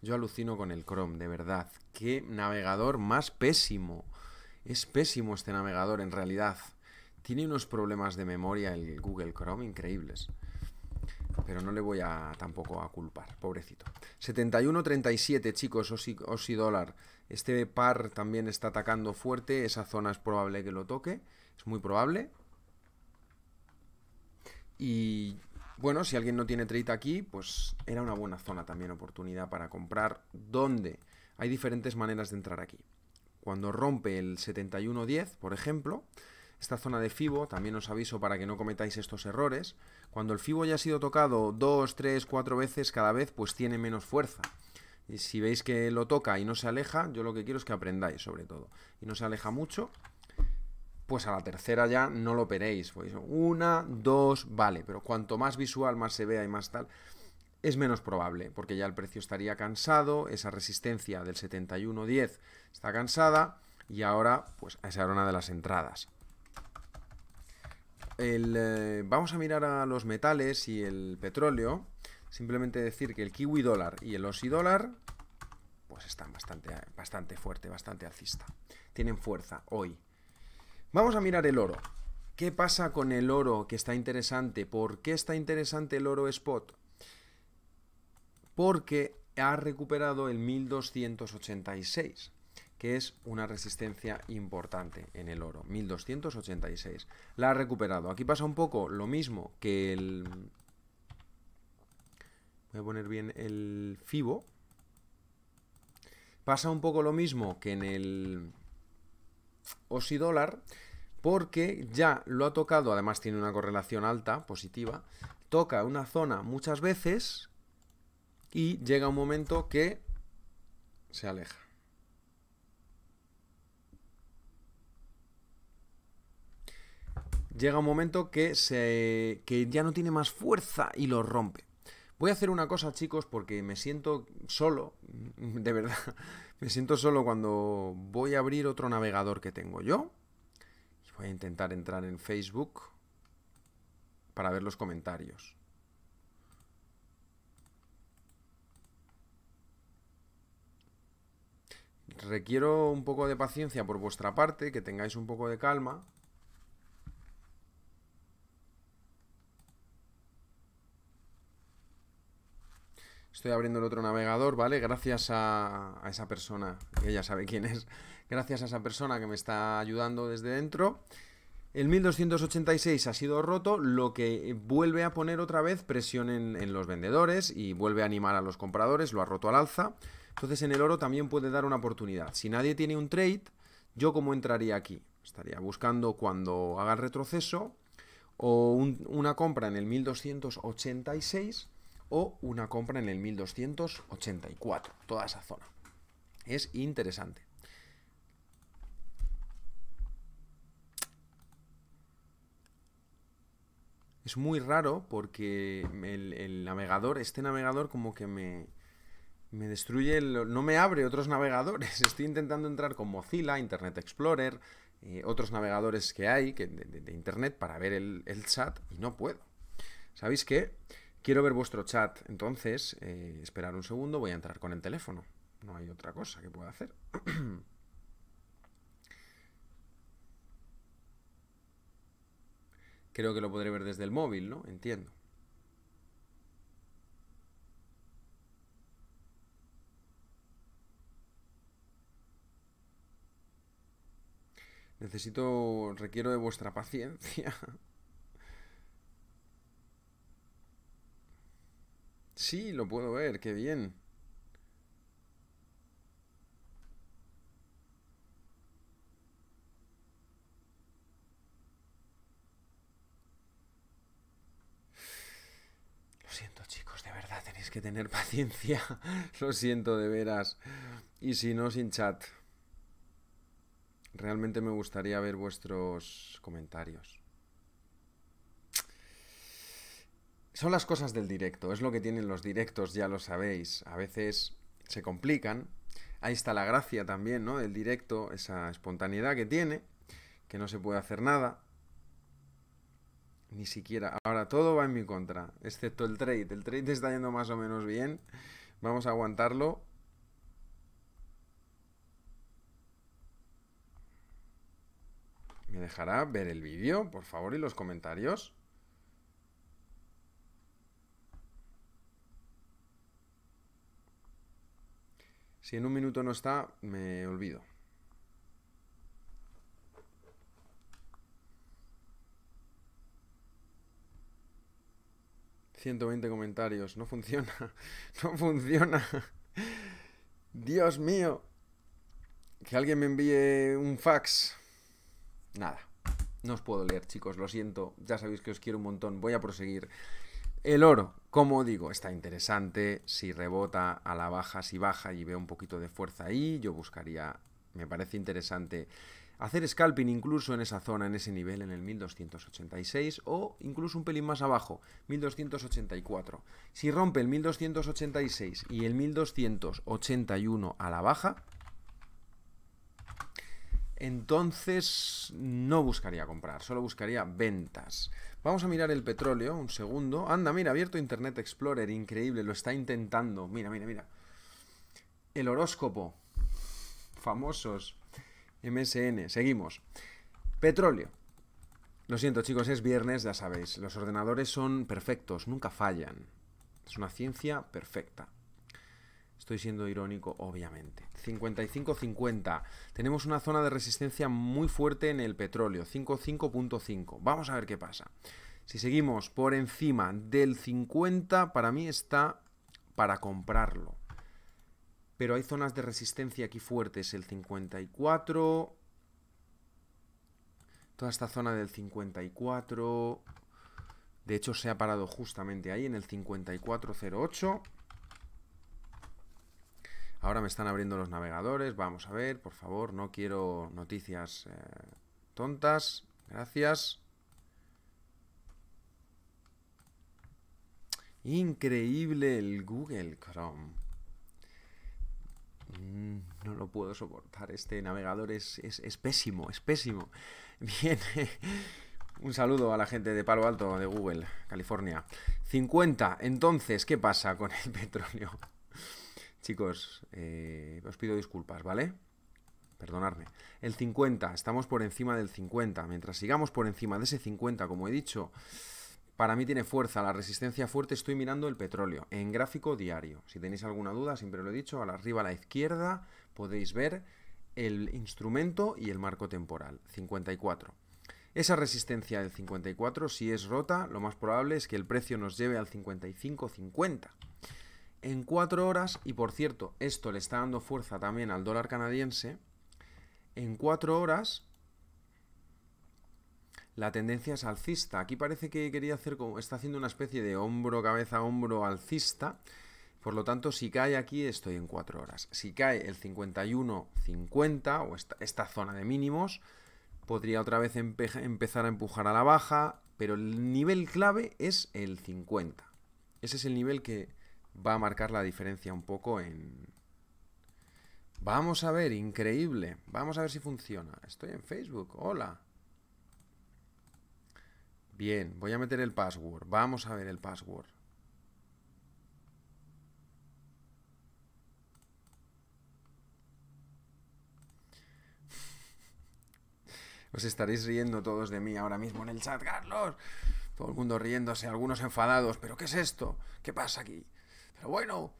Yo alucino con el Chrome, de verdad. Qué navegador más pésimo. Es pésimo este navegador en realidad. Tiene unos problemas de memoria el Google Chrome increíbles pero no le voy a tampoco a culpar, pobrecito. 71.37 chicos, Osi, Osi dólar. Este par también está atacando fuerte, esa zona es probable que lo toque, es muy probable. Y bueno, si alguien no tiene trade aquí, pues era una buena zona también, oportunidad para comprar. ¿Dónde? Hay diferentes maneras de entrar aquí. Cuando rompe el 71.10, por ejemplo, esta zona de FIBO, también os aviso para que no cometáis estos errores. Cuando el FIBO ya ha sido tocado dos, tres, cuatro veces cada vez, pues tiene menos fuerza. Y si veis que lo toca y no se aleja, yo lo que quiero es que aprendáis sobre todo. Y no se aleja mucho, pues a la tercera ya no lo operéis. Pues una, dos, vale. Pero cuanto más visual, más se vea y más tal, es menos probable, porque ya el precio estaría cansado, esa resistencia del 71.10 está cansada y ahora pues esa era una de las entradas. Eh, vamos a mirar a los metales y el petróleo. Simplemente decir que el kiwi dólar y el osi dólar pues están bastante, bastante fuerte, bastante alcista. Tienen fuerza hoy. Vamos a mirar el oro. ¿Qué pasa con el oro que está interesante? ¿Por qué está interesante el oro spot? Porque ha recuperado el 1286 que es una resistencia importante en el oro, 1286. La ha recuperado. Aquí pasa un poco lo mismo que el... Voy a poner bien el FIBO. Pasa un poco lo mismo que en el OSI dólar, porque ya lo ha tocado, además tiene una correlación alta, positiva, toca una zona muchas veces y llega un momento que se aleja. llega un momento que, se, ya no tiene más fuerza y lo rompe. Voy a hacer una cosa, chicos, porque me siento solo, de verdad, me siento solo cuando voy a abrir otro navegador que tengo yo. Voy a intentar entrar en Facebook para ver los comentarios. Requiero un poco de paciencia por vuestra parte, que tengáis un poco de calma, Estoy abriendo el otro navegador, ¿vale? Gracias a, esa persona, que ya sabe quién es. Gracias a esa persona que me está ayudando desde dentro. El 1286 ha sido roto, lo que vuelve a poner otra vez presión en, los vendedores y vuelve a animar a los compradores, lo ha roto al alza. Entonces en el oro también puede dar una oportunidad. Si nadie tiene un trade, ¿yo cómo entraría aquí? Estaría buscando cuando haga el retroceso o una compra en el 1286 o una compra en el 1284, toda esa zona. Es interesante. Es muy raro porque el, navegador, este navegador como que me, me destruye, no me abre otros navegadores. Estoy intentando entrar con Mozilla, Internet Explorer, eh, otros navegadores que hay que de, Internet para ver el, el chat y no puedo. ¿Sabéis qué? Quiero ver vuestro chat, entonces, eh, esperar un segundo, voy a entrar con el teléfono. No hay otra cosa que pueda hacer. Creo que lo podré ver desde el móvil, ¿no? Entiendo. Necesito, requiero de vuestra paciencia Sí, lo puedo ver, qué bien. Lo siento chicos, de verdad tenéis que tener paciencia. Lo siento de veras. Y si no, sin chat. Realmente me gustaría ver vuestros comentarios. Son las cosas del directo, es lo que tienen los directos, ya lo sabéis. A veces se complican. Ahí está la gracia también, ¿no? Del directo, esa espontaneidad que tiene, que no se puede hacer nada. Ni siquiera. Ahora todo va en mi contra, excepto el trade. El trade está yendo más o menos bien. Vamos a aguantarlo. ¿Me dejará ver el vídeo, por favor, y los comentarios? Si en un minuto no está, me olvido. ...120 comentarios... ...no funciona... ...no funciona... ...Dios mío... ...que alguien me envíe un fax... ...nada... ...no os puedo leer chicos, lo siento... ...ya sabéis que os quiero un montón... ...voy a proseguir... El oro, como digo, está interesante. Si rebota a la baja, si baja y veo un poquito de fuerza ahí, yo buscaría, me parece interesante hacer scalping incluso en esa zona, en ese nivel, en el 1286 o incluso un pelín más abajo, 1284. Si rompe el 1286 y el 1281 a la baja, entonces no buscaría comprar, solo buscaría ventas. Vamos a mirar el petróleo, un segundo. Anda, mira, abierto Internet Explorer, increíble, lo está intentando. Mira, mira, mira. El horóscopo. Famosos. MSN, seguimos. Petróleo. Lo siento chicos, es viernes, ya sabéis. Los ordenadores son perfectos, nunca fallan. Es una ciencia perfecta. Estoy siendo irónico, obviamente. 55,50. Tenemos una zona de resistencia muy fuerte en el petróleo, 55.5. Vamos a ver qué pasa. Si seguimos por encima del 50, para mí está para comprarlo. Pero hay zonas de resistencia aquí fuertes, el 54, toda esta zona del 54, de hecho se ha parado justamente ahí en el 5408. Ahora me están abriendo los navegadores, vamos a ver, por favor, no quiero noticias eh, tontas, gracias. Increíble el Google Chrome. Mm, no lo puedo soportar, este navegador es, es, es pésimo, es pésimo. Bien, un saludo a la gente de Palo Alto, de Google, California. 50, entonces, ¿qué pasa con el petróleo? Chicos, eh, os pido disculpas, ¿vale? Perdonadme. El 50, estamos por encima del 50. Mientras sigamos por encima de ese 50, como he dicho, para mí tiene fuerza. La resistencia fuerte estoy mirando el petróleo en gráfico diario. Si tenéis alguna duda, siempre lo he dicho, arriba a la izquierda podéis ver el instrumento y el marco temporal. 54. Esa resistencia del 54, si es rota, lo más probable es que el precio nos lleve al 55-50 en cuatro horas, y por cierto, esto le está dando fuerza también al dólar canadiense, en cuatro horas la tendencia es alcista. Aquí parece que quería hacer, como, está haciendo una especie de hombro, cabeza, hombro alcista. Por lo tanto, si cae aquí, estoy en cuatro horas. Si cae el 51.50 o esta, zona de mínimos, podría otra vez empezar a empujar a la baja, pero el nivel clave es el 50. Ese es el nivel que, va a marcar la diferencia un poco en... Vamos a ver, increíble. Vamos a ver si funciona. Estoy en Facebook, hola. Bien, voy a meter el password. Vamos a ver el password. Os estaréis riendo todos de mí ahora mismo en el chat, Carlos. Todo el mundo riéndose, algunos enfadados. ¿Pero qué es esto? ¿Qué pasa aquí? Pero bueno,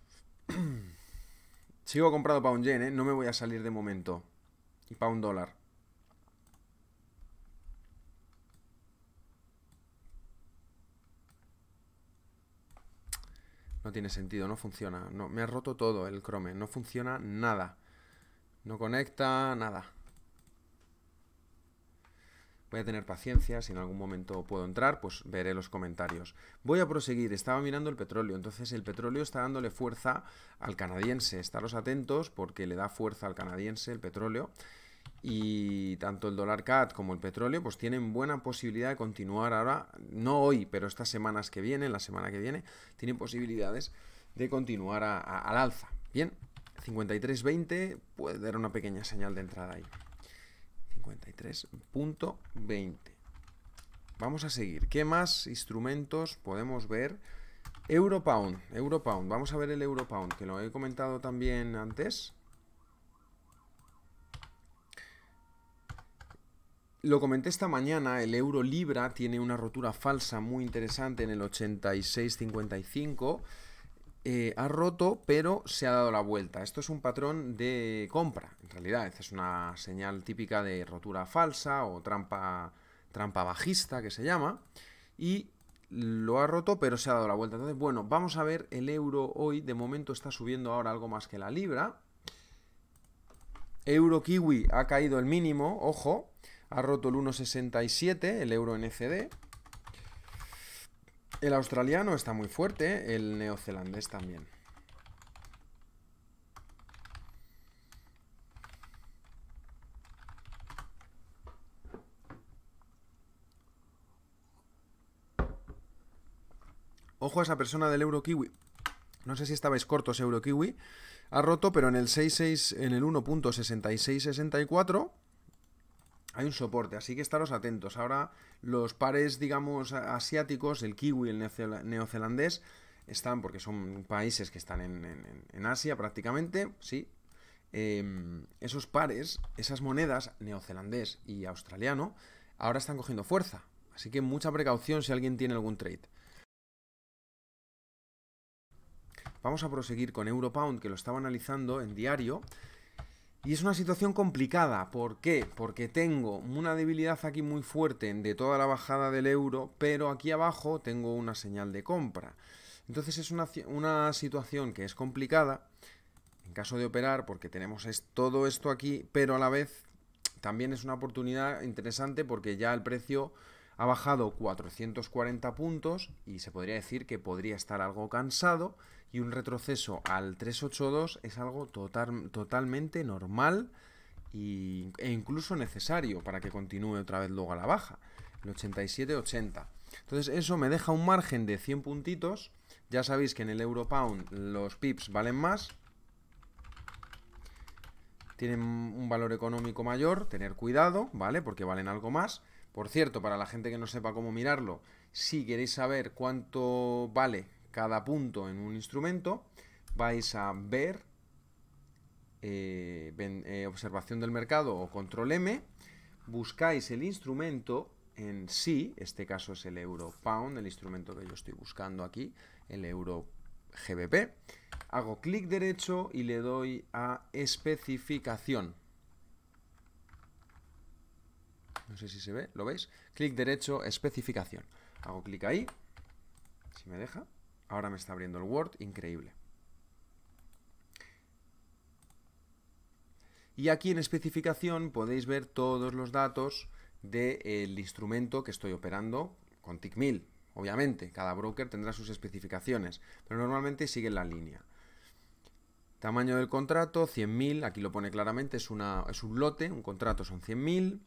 sigo para un yen, ¿eh? No me voy a salir de momento. Y para un dólar. No tiene sentido, no funciona. me ha roto todo el Chrome. No funciona nada. No conecta, nada. Voy a tener paciencia, si en algún momento puedo entrar, pues veré los comentarios. Voy a proseguir, estaba mirando el petróleo, entonces el petróleo está dándole fuerza al canadiense, estaros atentos porque le da fuerza al canadiense el petróleo y tanto el dólar CAD como el petróleo pues tienen buena posibilidad de continuar ahora, no hoy, pero estas semanas que vienen, la semana que viene, tienen posibilidades de continuar al alza. Bien, 53.20 puede dar una pequeña señal de entrada ahí. 53.20. Vamos a seguir. ¿Qué más instrumentos podemos ver? Europound, Europound. Vamos a ver el Europound, que lo he comentado también antes. Lo comenté esta mañana, el euro libra tiene una rotura falsa muy interesante en el 86.55 eh, ha roto, pero se ha dado la vuelta. Esto es un patrón de compra, en realidad. Es una señal típica de rotura falsa o trampa, trampa bajista, que se llama. Y lo ha roto, pero se ha dado la vuelta. Entonces, bueno, vamos a ver el euro hoy. De momento está subiendo ahora algo más que la libra. Euro kiwi ha caído el mínimo, ojo. Ha roto el 1,67, el euro NCD. El australiano está muy fuerte, el neozelandés también. Ojo a esa persona del Eurokiwi. No sé si estabais cortos Eurokiwi. Ha roto, pero en el 66, en el 1.6664 hay un soporte, así que estaros atentos. Ahora los pares, digamos, asiáticos, el kiwi, y el neozelandés, están, porque son países que están en, Asia prácticamente, sí. Em, esos pares, esas monedas, neozelandés y australiano, ahora están cogiendo fuerza. Así que mucha precaución si alguien tiene algún trade. Vamos a proseguir con Europound, que lo estaba analizando en diario. Y es una situación complicada. ¿Por qué? Porque tengo una debilidad aquí muy fuerte de toda la bajada del euro, pero aquí abajo tengo una señal de compra. Entonces es una, situación que es complicada en caso de operar, porque tenemos todo esto aquí, pero a la vez también es una oportunidad interesante porque ya el precio ha bajado 440 puntos y se podría decir que podría estar algo cansado y un retroceso al 382 es algo total, totalmente normal e incluso necesario para que continúe otra vez luego a la baja, el 87,80. Entonces eso me deja un margen de 100 puntitos. Ya sabéis que en el euro pound los pips valen más. Tienen un valor económico mayor, tener cuidado, ¿vale? Porque valen algo más. Por cierto, para la gente que no sepa cómo mirarlo, si queréis saber cuánto vale cada punto en un instrumento, vais a ver eh, eh, observación del mercado o control M, buscáis el instrumento en sí, este caso es el euro pound, el instrumento que yo estoy buscando aquí, el euro GBP, hago clic derecho y le doy a especificación. No sé si se ve, ¿lo veis? Clic derecho, especificación. Hago clic ahí, si me deja. Ahora me está abriendo el Word, increíble. Y aquí en especificación podéis ver todos los datos del instrumento que estoy operando con TIC1000. Obviamente, cada broker tendrá sus especificaciones, pero normalmente sigue la línea. Tamaño del contrato, 100.000, aquí lo pone claramente, es, es un lote, un contrato son 100.000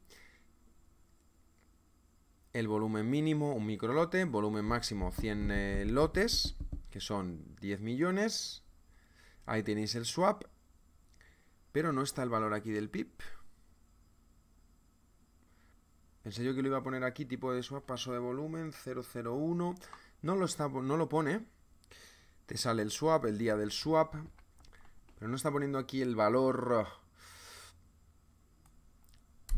el volumen mínimo, un micro lote, volumen máximo 100 eh, lotes, que son 10 millones. Ahí tenéis el swap, pero no está el valor aquí del pip, Pensé yo que lo iba a poner aquí, tipo de swap, paso de volumen, 001. No lo, está, no lo pone. Te sale el swap, el día del swap. Pero no está poniendo aquí el valor.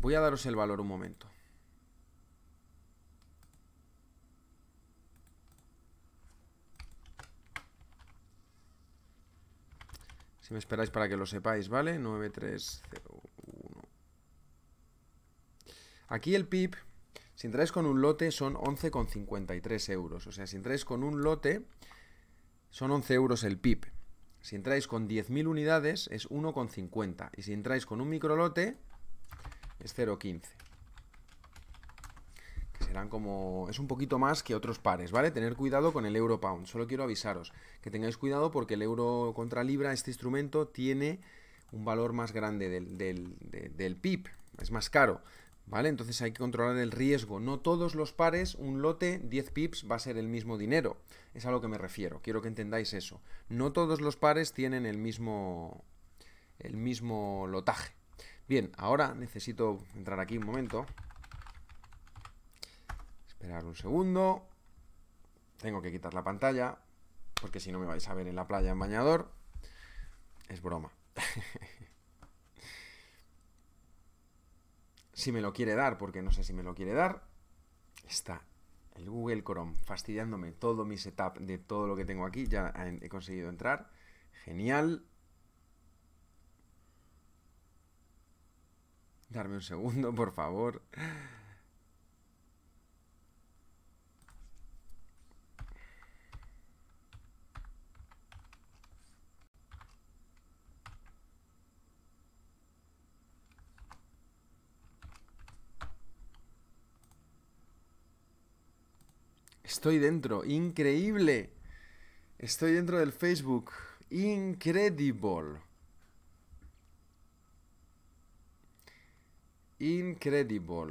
Voy a daros el valor un momento. Si me esperáis para que lo sepáis, ¿vale? 9301. Aquí el PIB, si entráis con un lote, son 11,53 euros. O sea, si entráis con un lote, son 11 euros el PIB. Si entráis con 10.000 unidades, es 1,50. Y si entráis con un microlote, es 0,15 serán como... es un poquito más que otros pares, ¿vale? Tener cuidado con el euro pound, solo quiero avisaros que tengáis cuidado porque el euro contra libra, este instrumento, tiene un valor más grande del, del, PIB, es más caro. ¿Vale? Entonces hay que controlar el riesgo. No todos los pares, un lote, 10 pips va a ser el mismo dinero. Es a lo que me refiero. Quiero que entendáis eso. No todos los pares tienen el mismo, el mismo lotaje. Bien, ahora necesito entrar aquí un momento. Esperar un segundo. Tengo que quitar la pantalla, porque si no me vais a ver en la playa en bañador. Es broma. si me lo quiere dar, porque no sé si me lo quiere dar. Está el Google Chrome fastidiándome todo mi setup de todo lo que tengo aquí. Ya he conseguido entrar. Genial. Darme un segundo, por favor. Estoy dentro, increíble. Estoy dentro del Facebook. Incredible. Incredible.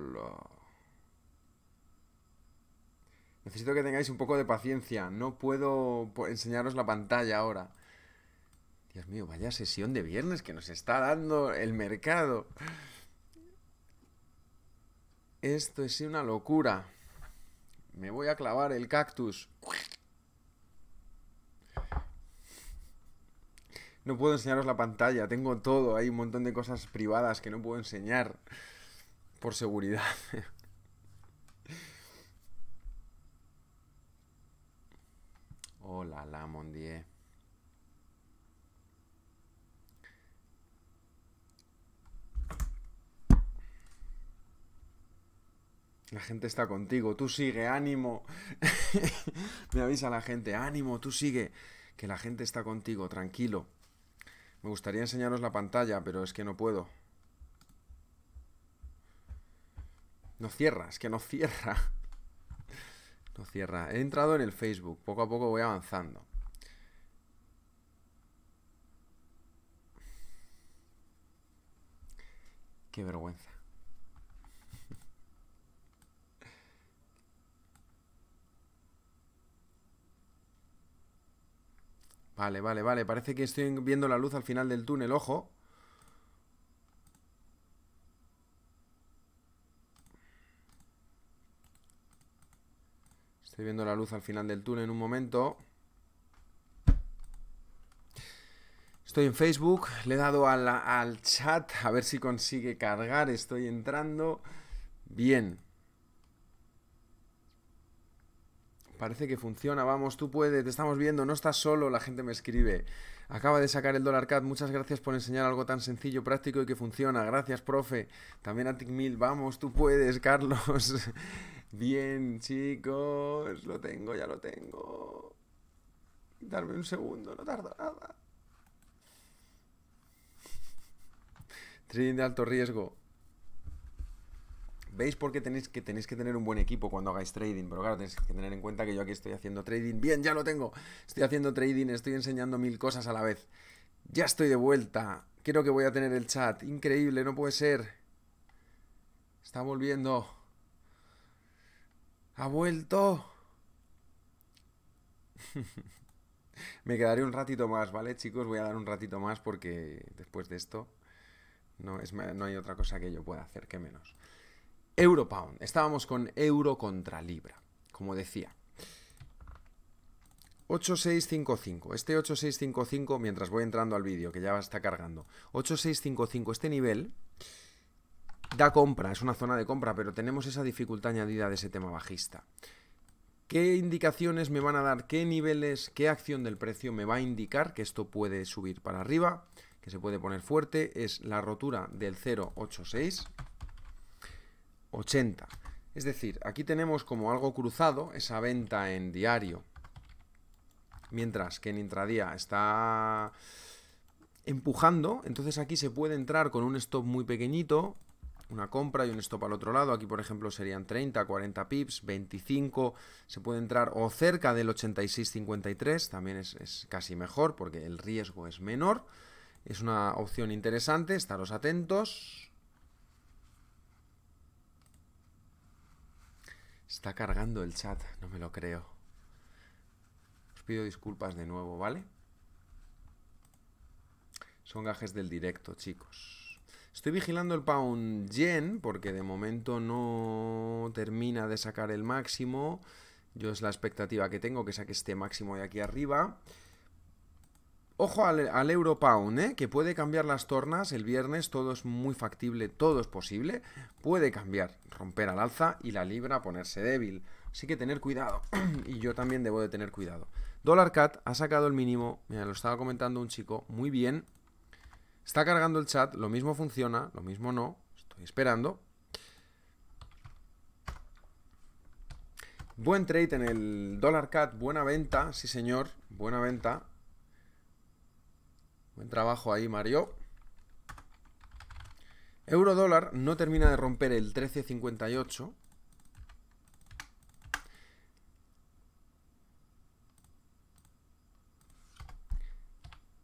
Necesito que tengáis un poco de paciencia. No puedo enseñaros la pantalla ahora. Dios mío, vaya sesión de viernes que nos está dando el mercado. Esto es una locura. Me voy a clavar el cactus. No puedo enseñaros la pantalla, tengo todo, hay un montón de cosas privadas que no puedo enseñar por seguridad. Hola, la La gente está contigo, tú sigue, ánimo. Me avisa la gente, ánimo, tú sigue, que la gente está contigo, tranquilo. Me gustaría enseñaros la pantalla, pero es que no puedo. No cierra, es que no cierra. No cierra. He entrado en el Facebook, poco a poco voy avanzando. Qué vergüenza. Vale, vale, vale. Parece que estoy viendo la luz al final del túnel. Ojo. Estoy viendo la luz al final del túnel en un momento. Estoy en Facebook, le he dado al, al chat a ver si consigue cargar, estoy entrando. Bien, Parece que funciona, vamos, tú puedes, te estamos viendo, no estás solo, la gente me escribe. Acaba de sacar el dólar CAD, muchas gracias por enseñar algo tan sencillo, práctico y que funciona. Gracias, profe. También a Mil, vamos, tú puedes, Carlos. Bien, chicos, lo tengo, ya lo tengo. Darme un segundo, no tardo nada. Trading de alto riesgo. ¿Veis por qué tenéis que, tenéis que tener un buen equipo cuando hagáis trading? Pero claro, tenéis que tener en cuenta que yo aquí estoy haciendo trading. Bien, ya lo tengo. Estoy haciendo trading, estoy enseñando mil cosas a la vez. Ya estoy de vuelta. Creo que voy a tener el chat. Increíble, no puede ser. Está volviendo. Ha vuelto. Me quedaré un ratito más, ¿vale, chicos? Voy a dar un ratito más porque después de esto no, no hay otra cosa que yo pueda hacer, que menos. Europound. Estábamos con euro contra libra, como decía. 8655. Este 8655, mientras voy entrando al vídeo, que ya está cargando. 8655, este nivel da compra, es una zona de compra, pero tenemos esa dificultad añadida de ese tema bajista. ¿Qué indicaciones me van a dar? ¿Qué niveles? ¿Qué acción del precio me va a indicar que esto puede subir para arriba? Que se puede poner fuerte. Es la rotura del 086. 80. Es decir, aquí tenemos como algo cruzado esa venta en diario, mientras que en intradía está empujando, entonces aquí se puede entrar con un stop muy pequeñito, una compra y un stop al otro lado, aquí por ejemplo serían 30, 40 pips, 25, se puede entrar o cerca del 86.53, también es, es casi mejor porque el riesgo es menor, es una opción interesante, estaros atentos, Está cargando el chat, no me lo creo. Os pido disculpas de nuevo, ¿vale? Son gajes del directo, chicos. Estoy vigilando el pound yen porque de momento no termina de sacar el máximo. Yo es la expectativa que tengo, que saque este máximo de aquí arriba. Ojo al, al Europound, ¿eh? que puede cambiar las tornas el viernes, todo es muy factible, todo es posible. Puede cambiar, romper al alza y la libra ponerse débil. Así que tener cuidado, y yo también debo de tener cuidado. Dollar Cat ha sacado el mínimo, mira, lo estaba comentando un chico, muy bien. Está cargando el chat, lo mismo funciona, lo mismo no, estoy esperando. Buen trade en el Dollar Cat, buena venta, sí señor, buena venta. Buen trabajo ahí, Mario. Euro dólar no termina de romper el 1358.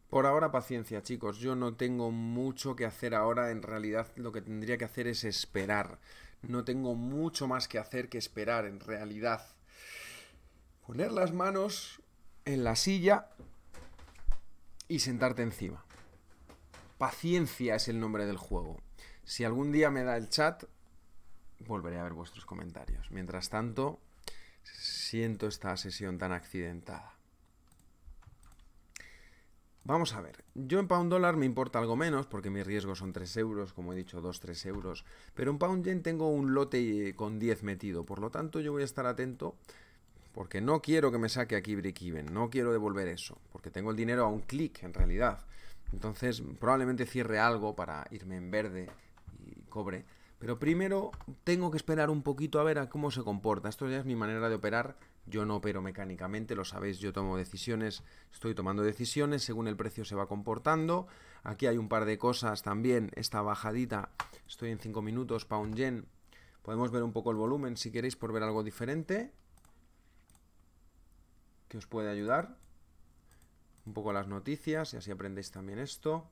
Por ahora paciencia, chicos. Yo no tengo mucho que hacer ahora. En realidad lo que tendría que hacer es esperar. No tengo mucho más que hacer que esperar, en realidad. Poner las manos en la silla y sentarte encima. Paciencia es el nombre del juego. Si algún día me da el chat, volveré a ver vuestros comentarios. Mientras tanto, siento esta sesión tan accidentada. Vamos a ver, yo en pound dólar me importa algo menos porque mis riesgos son 3 euros, como he dicho, 2-3 euros, pero en pound yen tengo un lote eh, con 10 metido, por lo tanto yo voy a estar atento porque no quiero que me saque aquí break-even, no quiero devolver eso porque tengo el dinero a un clic en realidad. Entonces probablemente cierre algo para irme en verde y cobre. Pero primero tengo que esperar un poquito a ver a cómo se comporta. Esto ya es mi manera de operar. Yo no opero mecánicamente, lo sabéis, yo tomo decisiones, estoy tomando decisiones según el precio se va comportando. Aquí hay un par de cosas también, esta bajadita, estoy en 5 minutos, pound yen. Podemos ver un poco el volumen si queréis por ver algo diferente que os puede ayudar un poco las noticias y así aprendéis también esto.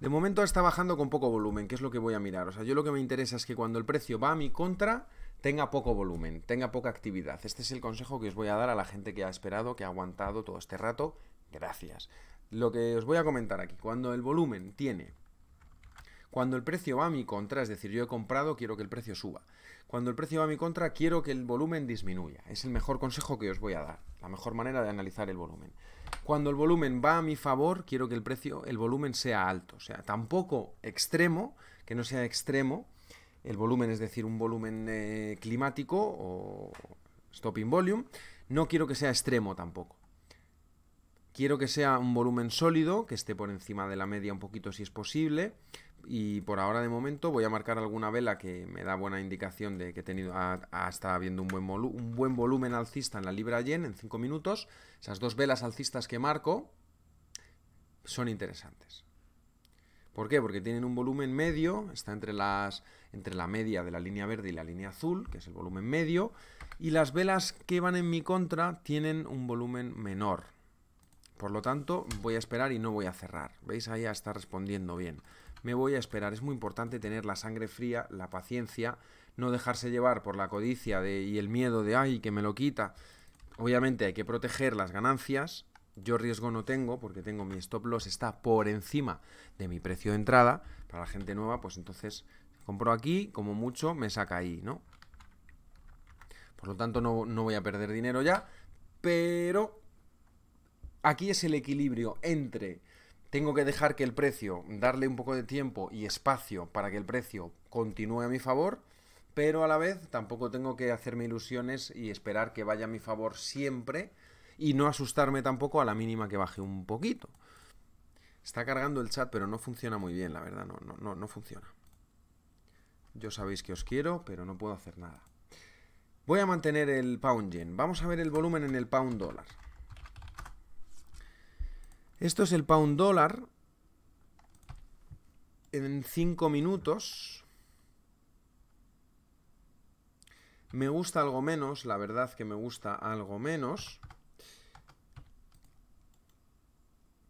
De momento está bajando con poco volumen, que es lo que voy a mirar. O sea, yo lo que me interesa es que cuando el precio va a mi contra, tenga poco volumen, tenga poca actividad. Este es el consejo que os voy a dar a la gente que ha esperado, que ha aguantado todo este rato. Gracias. Lo que os voy a comentar aquí, cuando el volumen tiene, cuando el precio va a mi contra, es decir, yo he comprado, quiero que el precio suba. Cuando el precio va a mi contra, quiero que el volumen disminuya. Es el mejor consejo que os voy a dar, la mejor manera de analizar el volumen. Cuando el volumen va a mi favor, quiero que el precio, el volumen sea alto, o sea, tampoco extremo, que no sea extremo el volumen, es decir, un volumen eh, climático o stopping volume, no quiero que sea extremo tampoco. Quiero que sea un volumen sólido, que esté por encima de la media un poquito si es posible, y por ahora de momento voy a marcar alguna vela que me da buena indicación de que he tenido hasta habiendo un buen, volumen alcista en la libra yen en 5 minutos. Esas dos velas alcistas que marco son interesantes. ¿Por qué? Porque tienen un volumen medio, está entre, las, entre la media de la línea verde y la línea azul, que es el volumen medio, y las velas que van en mi contra tienen un volumen menor. Por lo tanto, voy a esperar y no voy a cerrar. ¿Veis? Ahí ya está respondiendo bien me voy a esperar. Es muy importante tener la sangre fría, la paciencia, no dejarse llevar por la codicia y el miedo de, ay, que me lo quita. Obviamente hay que proteger las ganancias. Yo riesgo no tengo porque tengo mi stop loss está por encima de mi precio de entrada. Para la gente nueva, pues entonces compro aquí, como mucho me saca ahí, ¿no? Por lo tanto no, no voy a perder dinero ya, pero aquí es el equilibrio entre tengo que dejar que el precio, darle un poco de tiempo y espacio para que el precio continúe a mi favor, pero a la vez tampoco tengo que hacerme ilusiones y esperar que vaya a mi favor siempre y no asustarme tampoco a la mínima que baje un poquito. Está cargando el chat, pero no funciona muy bien, la verdad, no, no, no, funciona. Yo sabéis que os quiero, pero no puedo hacer nada. Voy a mantener el pound yen. Vamos a ver el volumen en el pound dólar. Esto es el pound dólar en 5 minutos. Me gusta algo menos, la verdad que me gusta algo menos.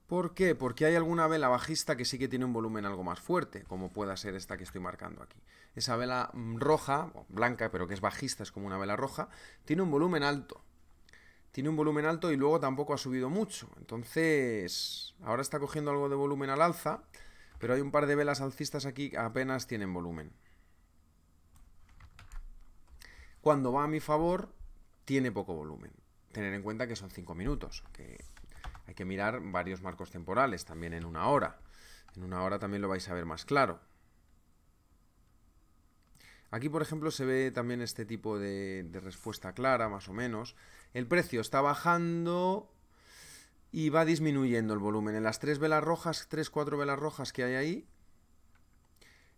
¿Por qué? Porque hay alguna vela bajista que sí que tiene un volumen algo más fuerte, como pueda ser esta que estoy marcando aquí. Esa vela mm, roja, blanca, pero que es bajista, es como una vela roja, tiene un volumen alto tiene un volumen alto y luego tampoco ha subido mucho. Entonces, ahora está cogiendo algo de volumen al alza, pero hay un par de velas alcistas aquí que apenas tienen volumen. Cuando va a mi favor, tiene poco volumen. Tener en cuenta que son 5 minutos, que hay que mirar varios marcos temporales también en una hora. En una hora también lo vais a ver más claro. Aquí, por ejemplo, se ve también este tipo de respuesta clara, más o menos el precio está bajando y va disminuyendo el volumen. En las tres velas rojas, tres, cuatro velas rojas que hay ahí,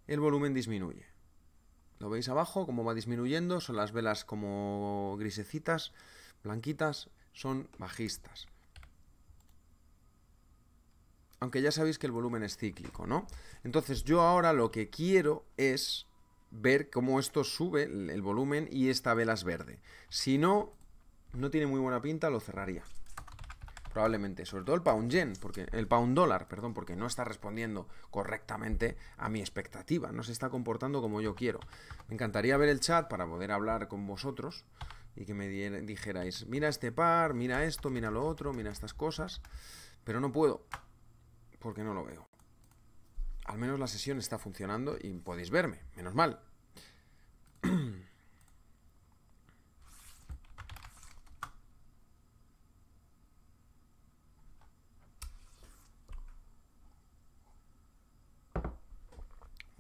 el volumen disminuye. Lo veis abajo, cómo va disminuyendo, son las velas como grisecitas, blanquitas, son bajistas. Aunque ya sabéis que el volumen es cíclico, ¿no? Entonces yo ahora lo que quiero es ver cómo esto sube el volumen y esta vela es verde. Si no, no tiene muy buena pinta, lo cerraría. Probablemente, sobre todo el pound yen, porque el pound dólar, perdón, porque no está respondiendo correctamente a mi expectativa, no se está comportando como yo quiero. Me encantaría ver el chat para poder hablar con vosotros y que me dijerais, mira este par, mira esto, mira lo otro, mira estas cosas, pero no puedo, porque no lo veo. Al menos la sesión está funcionando y podéis verme, menos mal,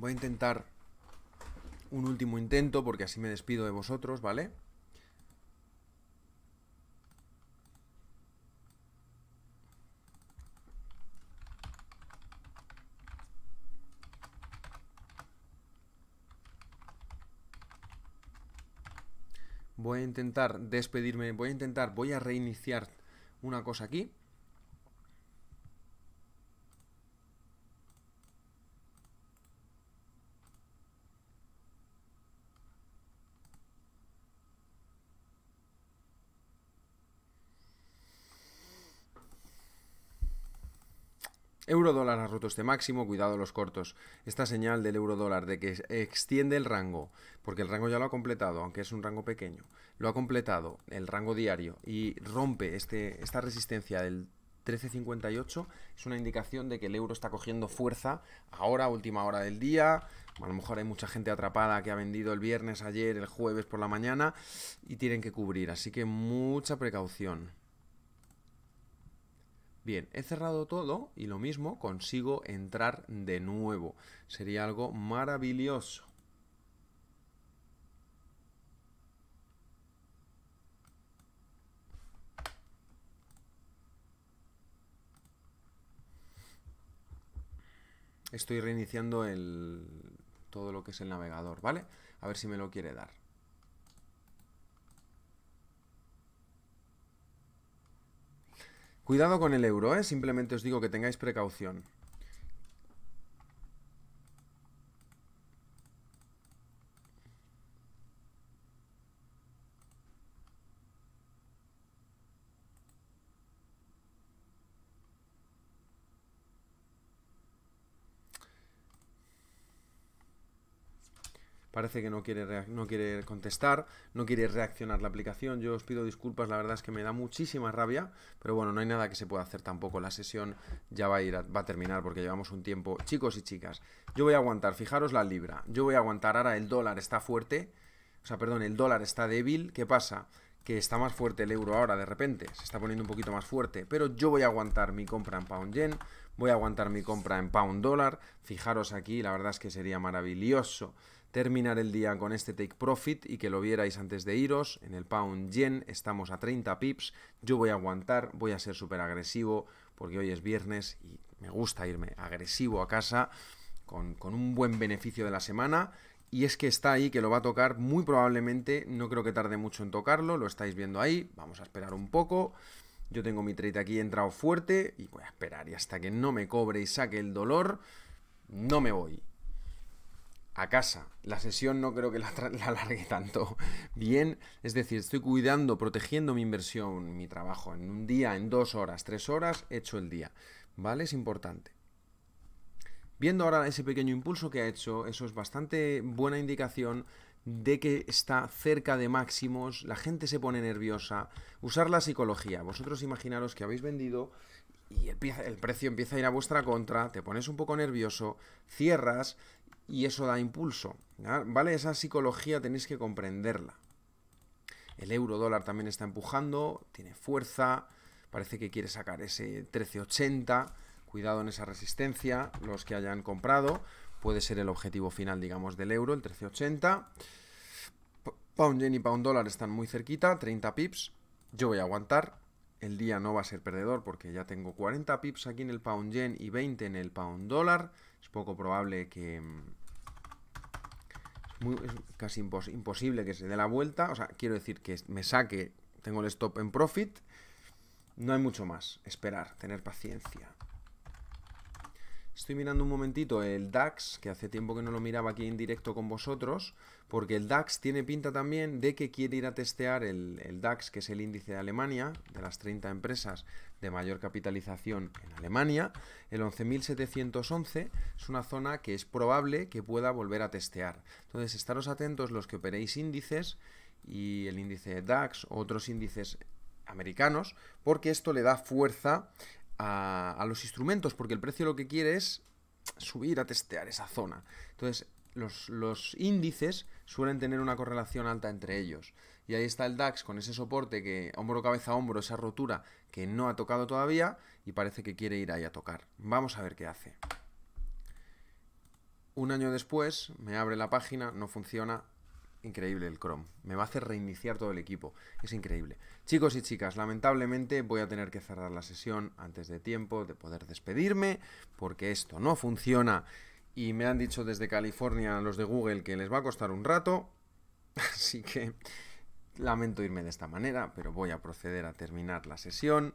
Voy a intentar un último intento porque así me despido de vosotros, ¿vale? Voy a intentar despedirme, voy a intentar, voy a reiniciar una cosa aquí. Euro dólar ha roto este máximo, cuidado los cortos. Esta señal del euro dólar de que extiende el rango, porque el rango ya lo ha completado, aunque es un rango pequeño, lo ha completado el rango diario y rompe este, esta resistencia del 13.58 es una indicación de que el euro está cogiendo fuerza ahora, última hora del día. A lo mejor hay mucha gente atrapada que ha vendido el viernes, ayer, el jueves por la mañana y tienen que cubrir. Así que mucha precaución. Bien, he cerrado todo y lo mismo consigo entrar de nuevo. Sería algo maravilloso. Estoy reiniciando todo lo que es el navegador, ¿vale? A ver si me lo quiere dar. Cuidado con el euro, ¿eh? simplemente os digo que tengáis precaución. parece que no quiere, no quiere contestar, no quiere reaccionar la aplicación. Yo os pido disculpas, la verdad es que me da muchísima rabia, pero bueno, no hay nada que se pueda hacer tampoco. La sesión ya va a, ir va a terminar porque llevamos un tiempo. Chicos y chicas, yo voy a aguantar, fijaros la libra, yo voy a aguantar, ahora el dólar está fuerte, o sea, perdón, el dólar está débil, ¿qué pasa? que está más fuerte el euro ahora de repente, se está poniendo un poquito más fuerte, pero yo voy a aguantar mi compra en pound yen, voy a aguantar mi compra en pound dólar, fijaros aquí, la verdad es que sería maravilloso terminar el día con este take profit y que lo vierais antes de iros. En el pound yen estamos a 30 pips. Yo voy a aguantar, voy a ser súper agresivo porque hoy es viernes y me gusta irme agresivo a casa con, un buen beneficio de la semana. Y es que está ahí, que lo va a tocar muy probablemente. No creo que tarde mucho en tocarlo, lo estáis viendo ahí. Vamos a esperar un poco. Yo tengo mi trade aquí entrado fuerte y voy a esperar y hasta que no me cobre y saque el dolor, no me voy a casa. La sesión no creo que la, alargue tanto bien. Es decir, estoy cuidando, protegiendo mi inversión, mi trabajo. En un día, en dos horas, tres horas, hecho el día. ¿Vale? Es importante. Viendo ahora ese pequeño impulso que ha hecho, eso es bastante buena indicación de que está cerca de máximos, la gente se pone nerviosa. Usar la psicología. Vosotros imaginaros que habéis vendido y el precio empieza a ir a vuestra contra, te pones un poco nervioso, cierras y eso da impulso. ¿Vale? Esa psicología tenéis que comprenderla. El euro dólar también está empujando, tiene fuerza, parece que quiere sacar ese 1380. Cuidado en esa resistencia, los que hayan comprado. Puede ser el objetivo final, digamos, del euro, el 1380. Pound yen y pound dólar están muy cerquita, 30 pips. Yo voy a aguantar. El día no va a ser perdedor porque ya tengo 40 pips aquí en el pound yen y 20 en el pound dólar. Es poco probable que, mm, es casi imposible que se dé la vuelta. O sea, quiero decir que me saque, tengo el stop en profit. No hay mucho más. Esperar, tener paciencia. Estoy mirando un momentito el DAX, que hace tiempo que no lo miraba aquí en directo con vosotros, porque el DAX tiene pinta también de que quiere ir a testear el, el DAX, que es el índice de Alemania, de las 30 empresas de mayor capitalización en Alemania, el 11.711 es una zona que es probable que pueda volver a testear. Entonces, estaros atentos los que operéis índices y el índice DAX o otros índices americanos, porque esto le da fuerza a, los instrumentos, porque el precio lo que quiere es subir a testear esa zona. Entonces, los, los, índices suelen tener una correlación alta entre ellos. Y ahí está el DAX con ese soporte que hombro, cabeza, hombro, esa rotura que no ha tocado todavía y parece que quiere ir ahí a tocar. Vamos a ver qué hace. Un año después me abre la página, no funciona. Increíble el Chrome. Me va a hacer reiniciar todo el equipo. Es increíble. Chicos y chicas, lamentablemente voy a tener que cerrar la sesión antes de tiempo, de poder despedirme, porque esto no funciona. Y me han dicho desde California los de Google que les va a costar un rato. Así que Lamento irme de esta manera, pero voy a proceder a terminar la sesión.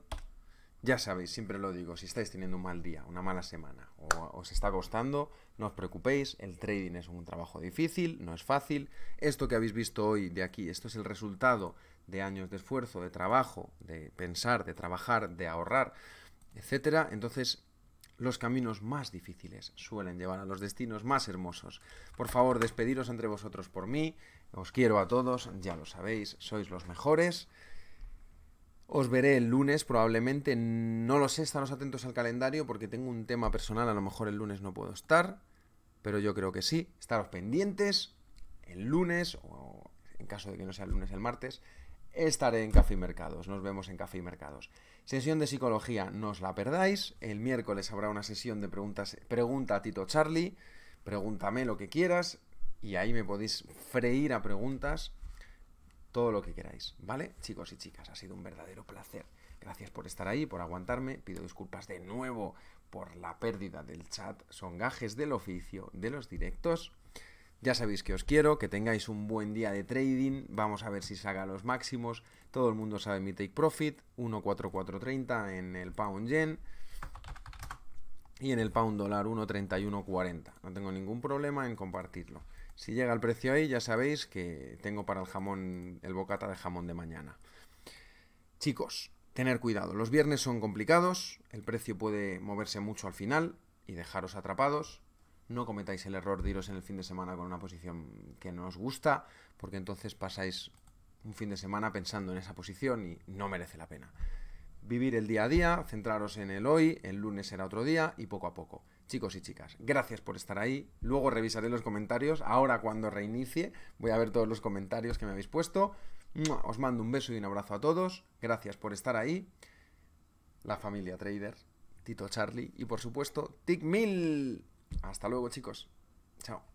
Ya sabéis, siempre lo digo, si estáis teniendo un mal día, una mala semana o os está costando, no os preocupéis, el trading es un trabajo difícil, no es fácil. Esto que habéis visto hoy de aquí, esto es el resultado de años de esfuerzo, de trabajo, de pensar, de trabajar, de ahorrar, etcétera. Entonces, los caminos más difíciles suelen llevar a los destinos más hermosos. Por favor, despediros entre vosotros por mí. Os quiero a todos, ya lo sabéis, sois los mejores. Os veré el lunes, probablemente. No lo sé, estaros atentos al calendario porque tengo un tema personal, a lo mejor el lunes no puedo estar, pero yo creo que sí. Estaros pendientes el lunes, o en caso de que no sea el lunes, el martes, estaré en Café y Mercados. Nos vemos en Café y Mercados. Sesión de psicología, no os la perdáis. El miércoles habrá una sesión de preguntas. Pregunta a Tito Charlie, pregúntame lo que quieras y ahí me podéis freír a preguntas todo lo que queráis, ¿vale? Chicos y chicas, ha sido un verdadero placer. Gracias por estar ahí, por aguantarme. Pido disculpas de nuevo por la pérdida del chat. Son gajes del oficio de los directos. Ya sabéis que os quiero, que tengáis un buen día de trading, vamos a ver si saca los máximos, todo el mundo sabe mi take profit, 1.4430 en el pound yen y en el pound dólar 1.3140, no tengo ningún problema en compartirlo. Si llega el precio ahí ya sabéis que tengo para el jamón, el bocata de jamón de mañana. Chicos, tener cuidado, los viernes son complicados, el precio puede moverse mucho al final y dejaros atrapados, no cometáis el error de iros en el fin de semana con una posición que no os gusta, porque entonces pasáis un fin de semana pensando en esa posición y no merece la pena. Vivir el día a día, centraros en el hoy, el lunes será otro día y poco a poco. Chicos y chicas, gracias por estar ahí. Luego revisaré los comentarios. Ahora cuando reinicie voy a ver todos los comentarios que me habéis puesto. Os mando un beso y un abrazo a todos. Gracias por estar ahí. La familia Trader, Tito Charlie y por supuesto TIC mil hasta luego, chicos. Chao.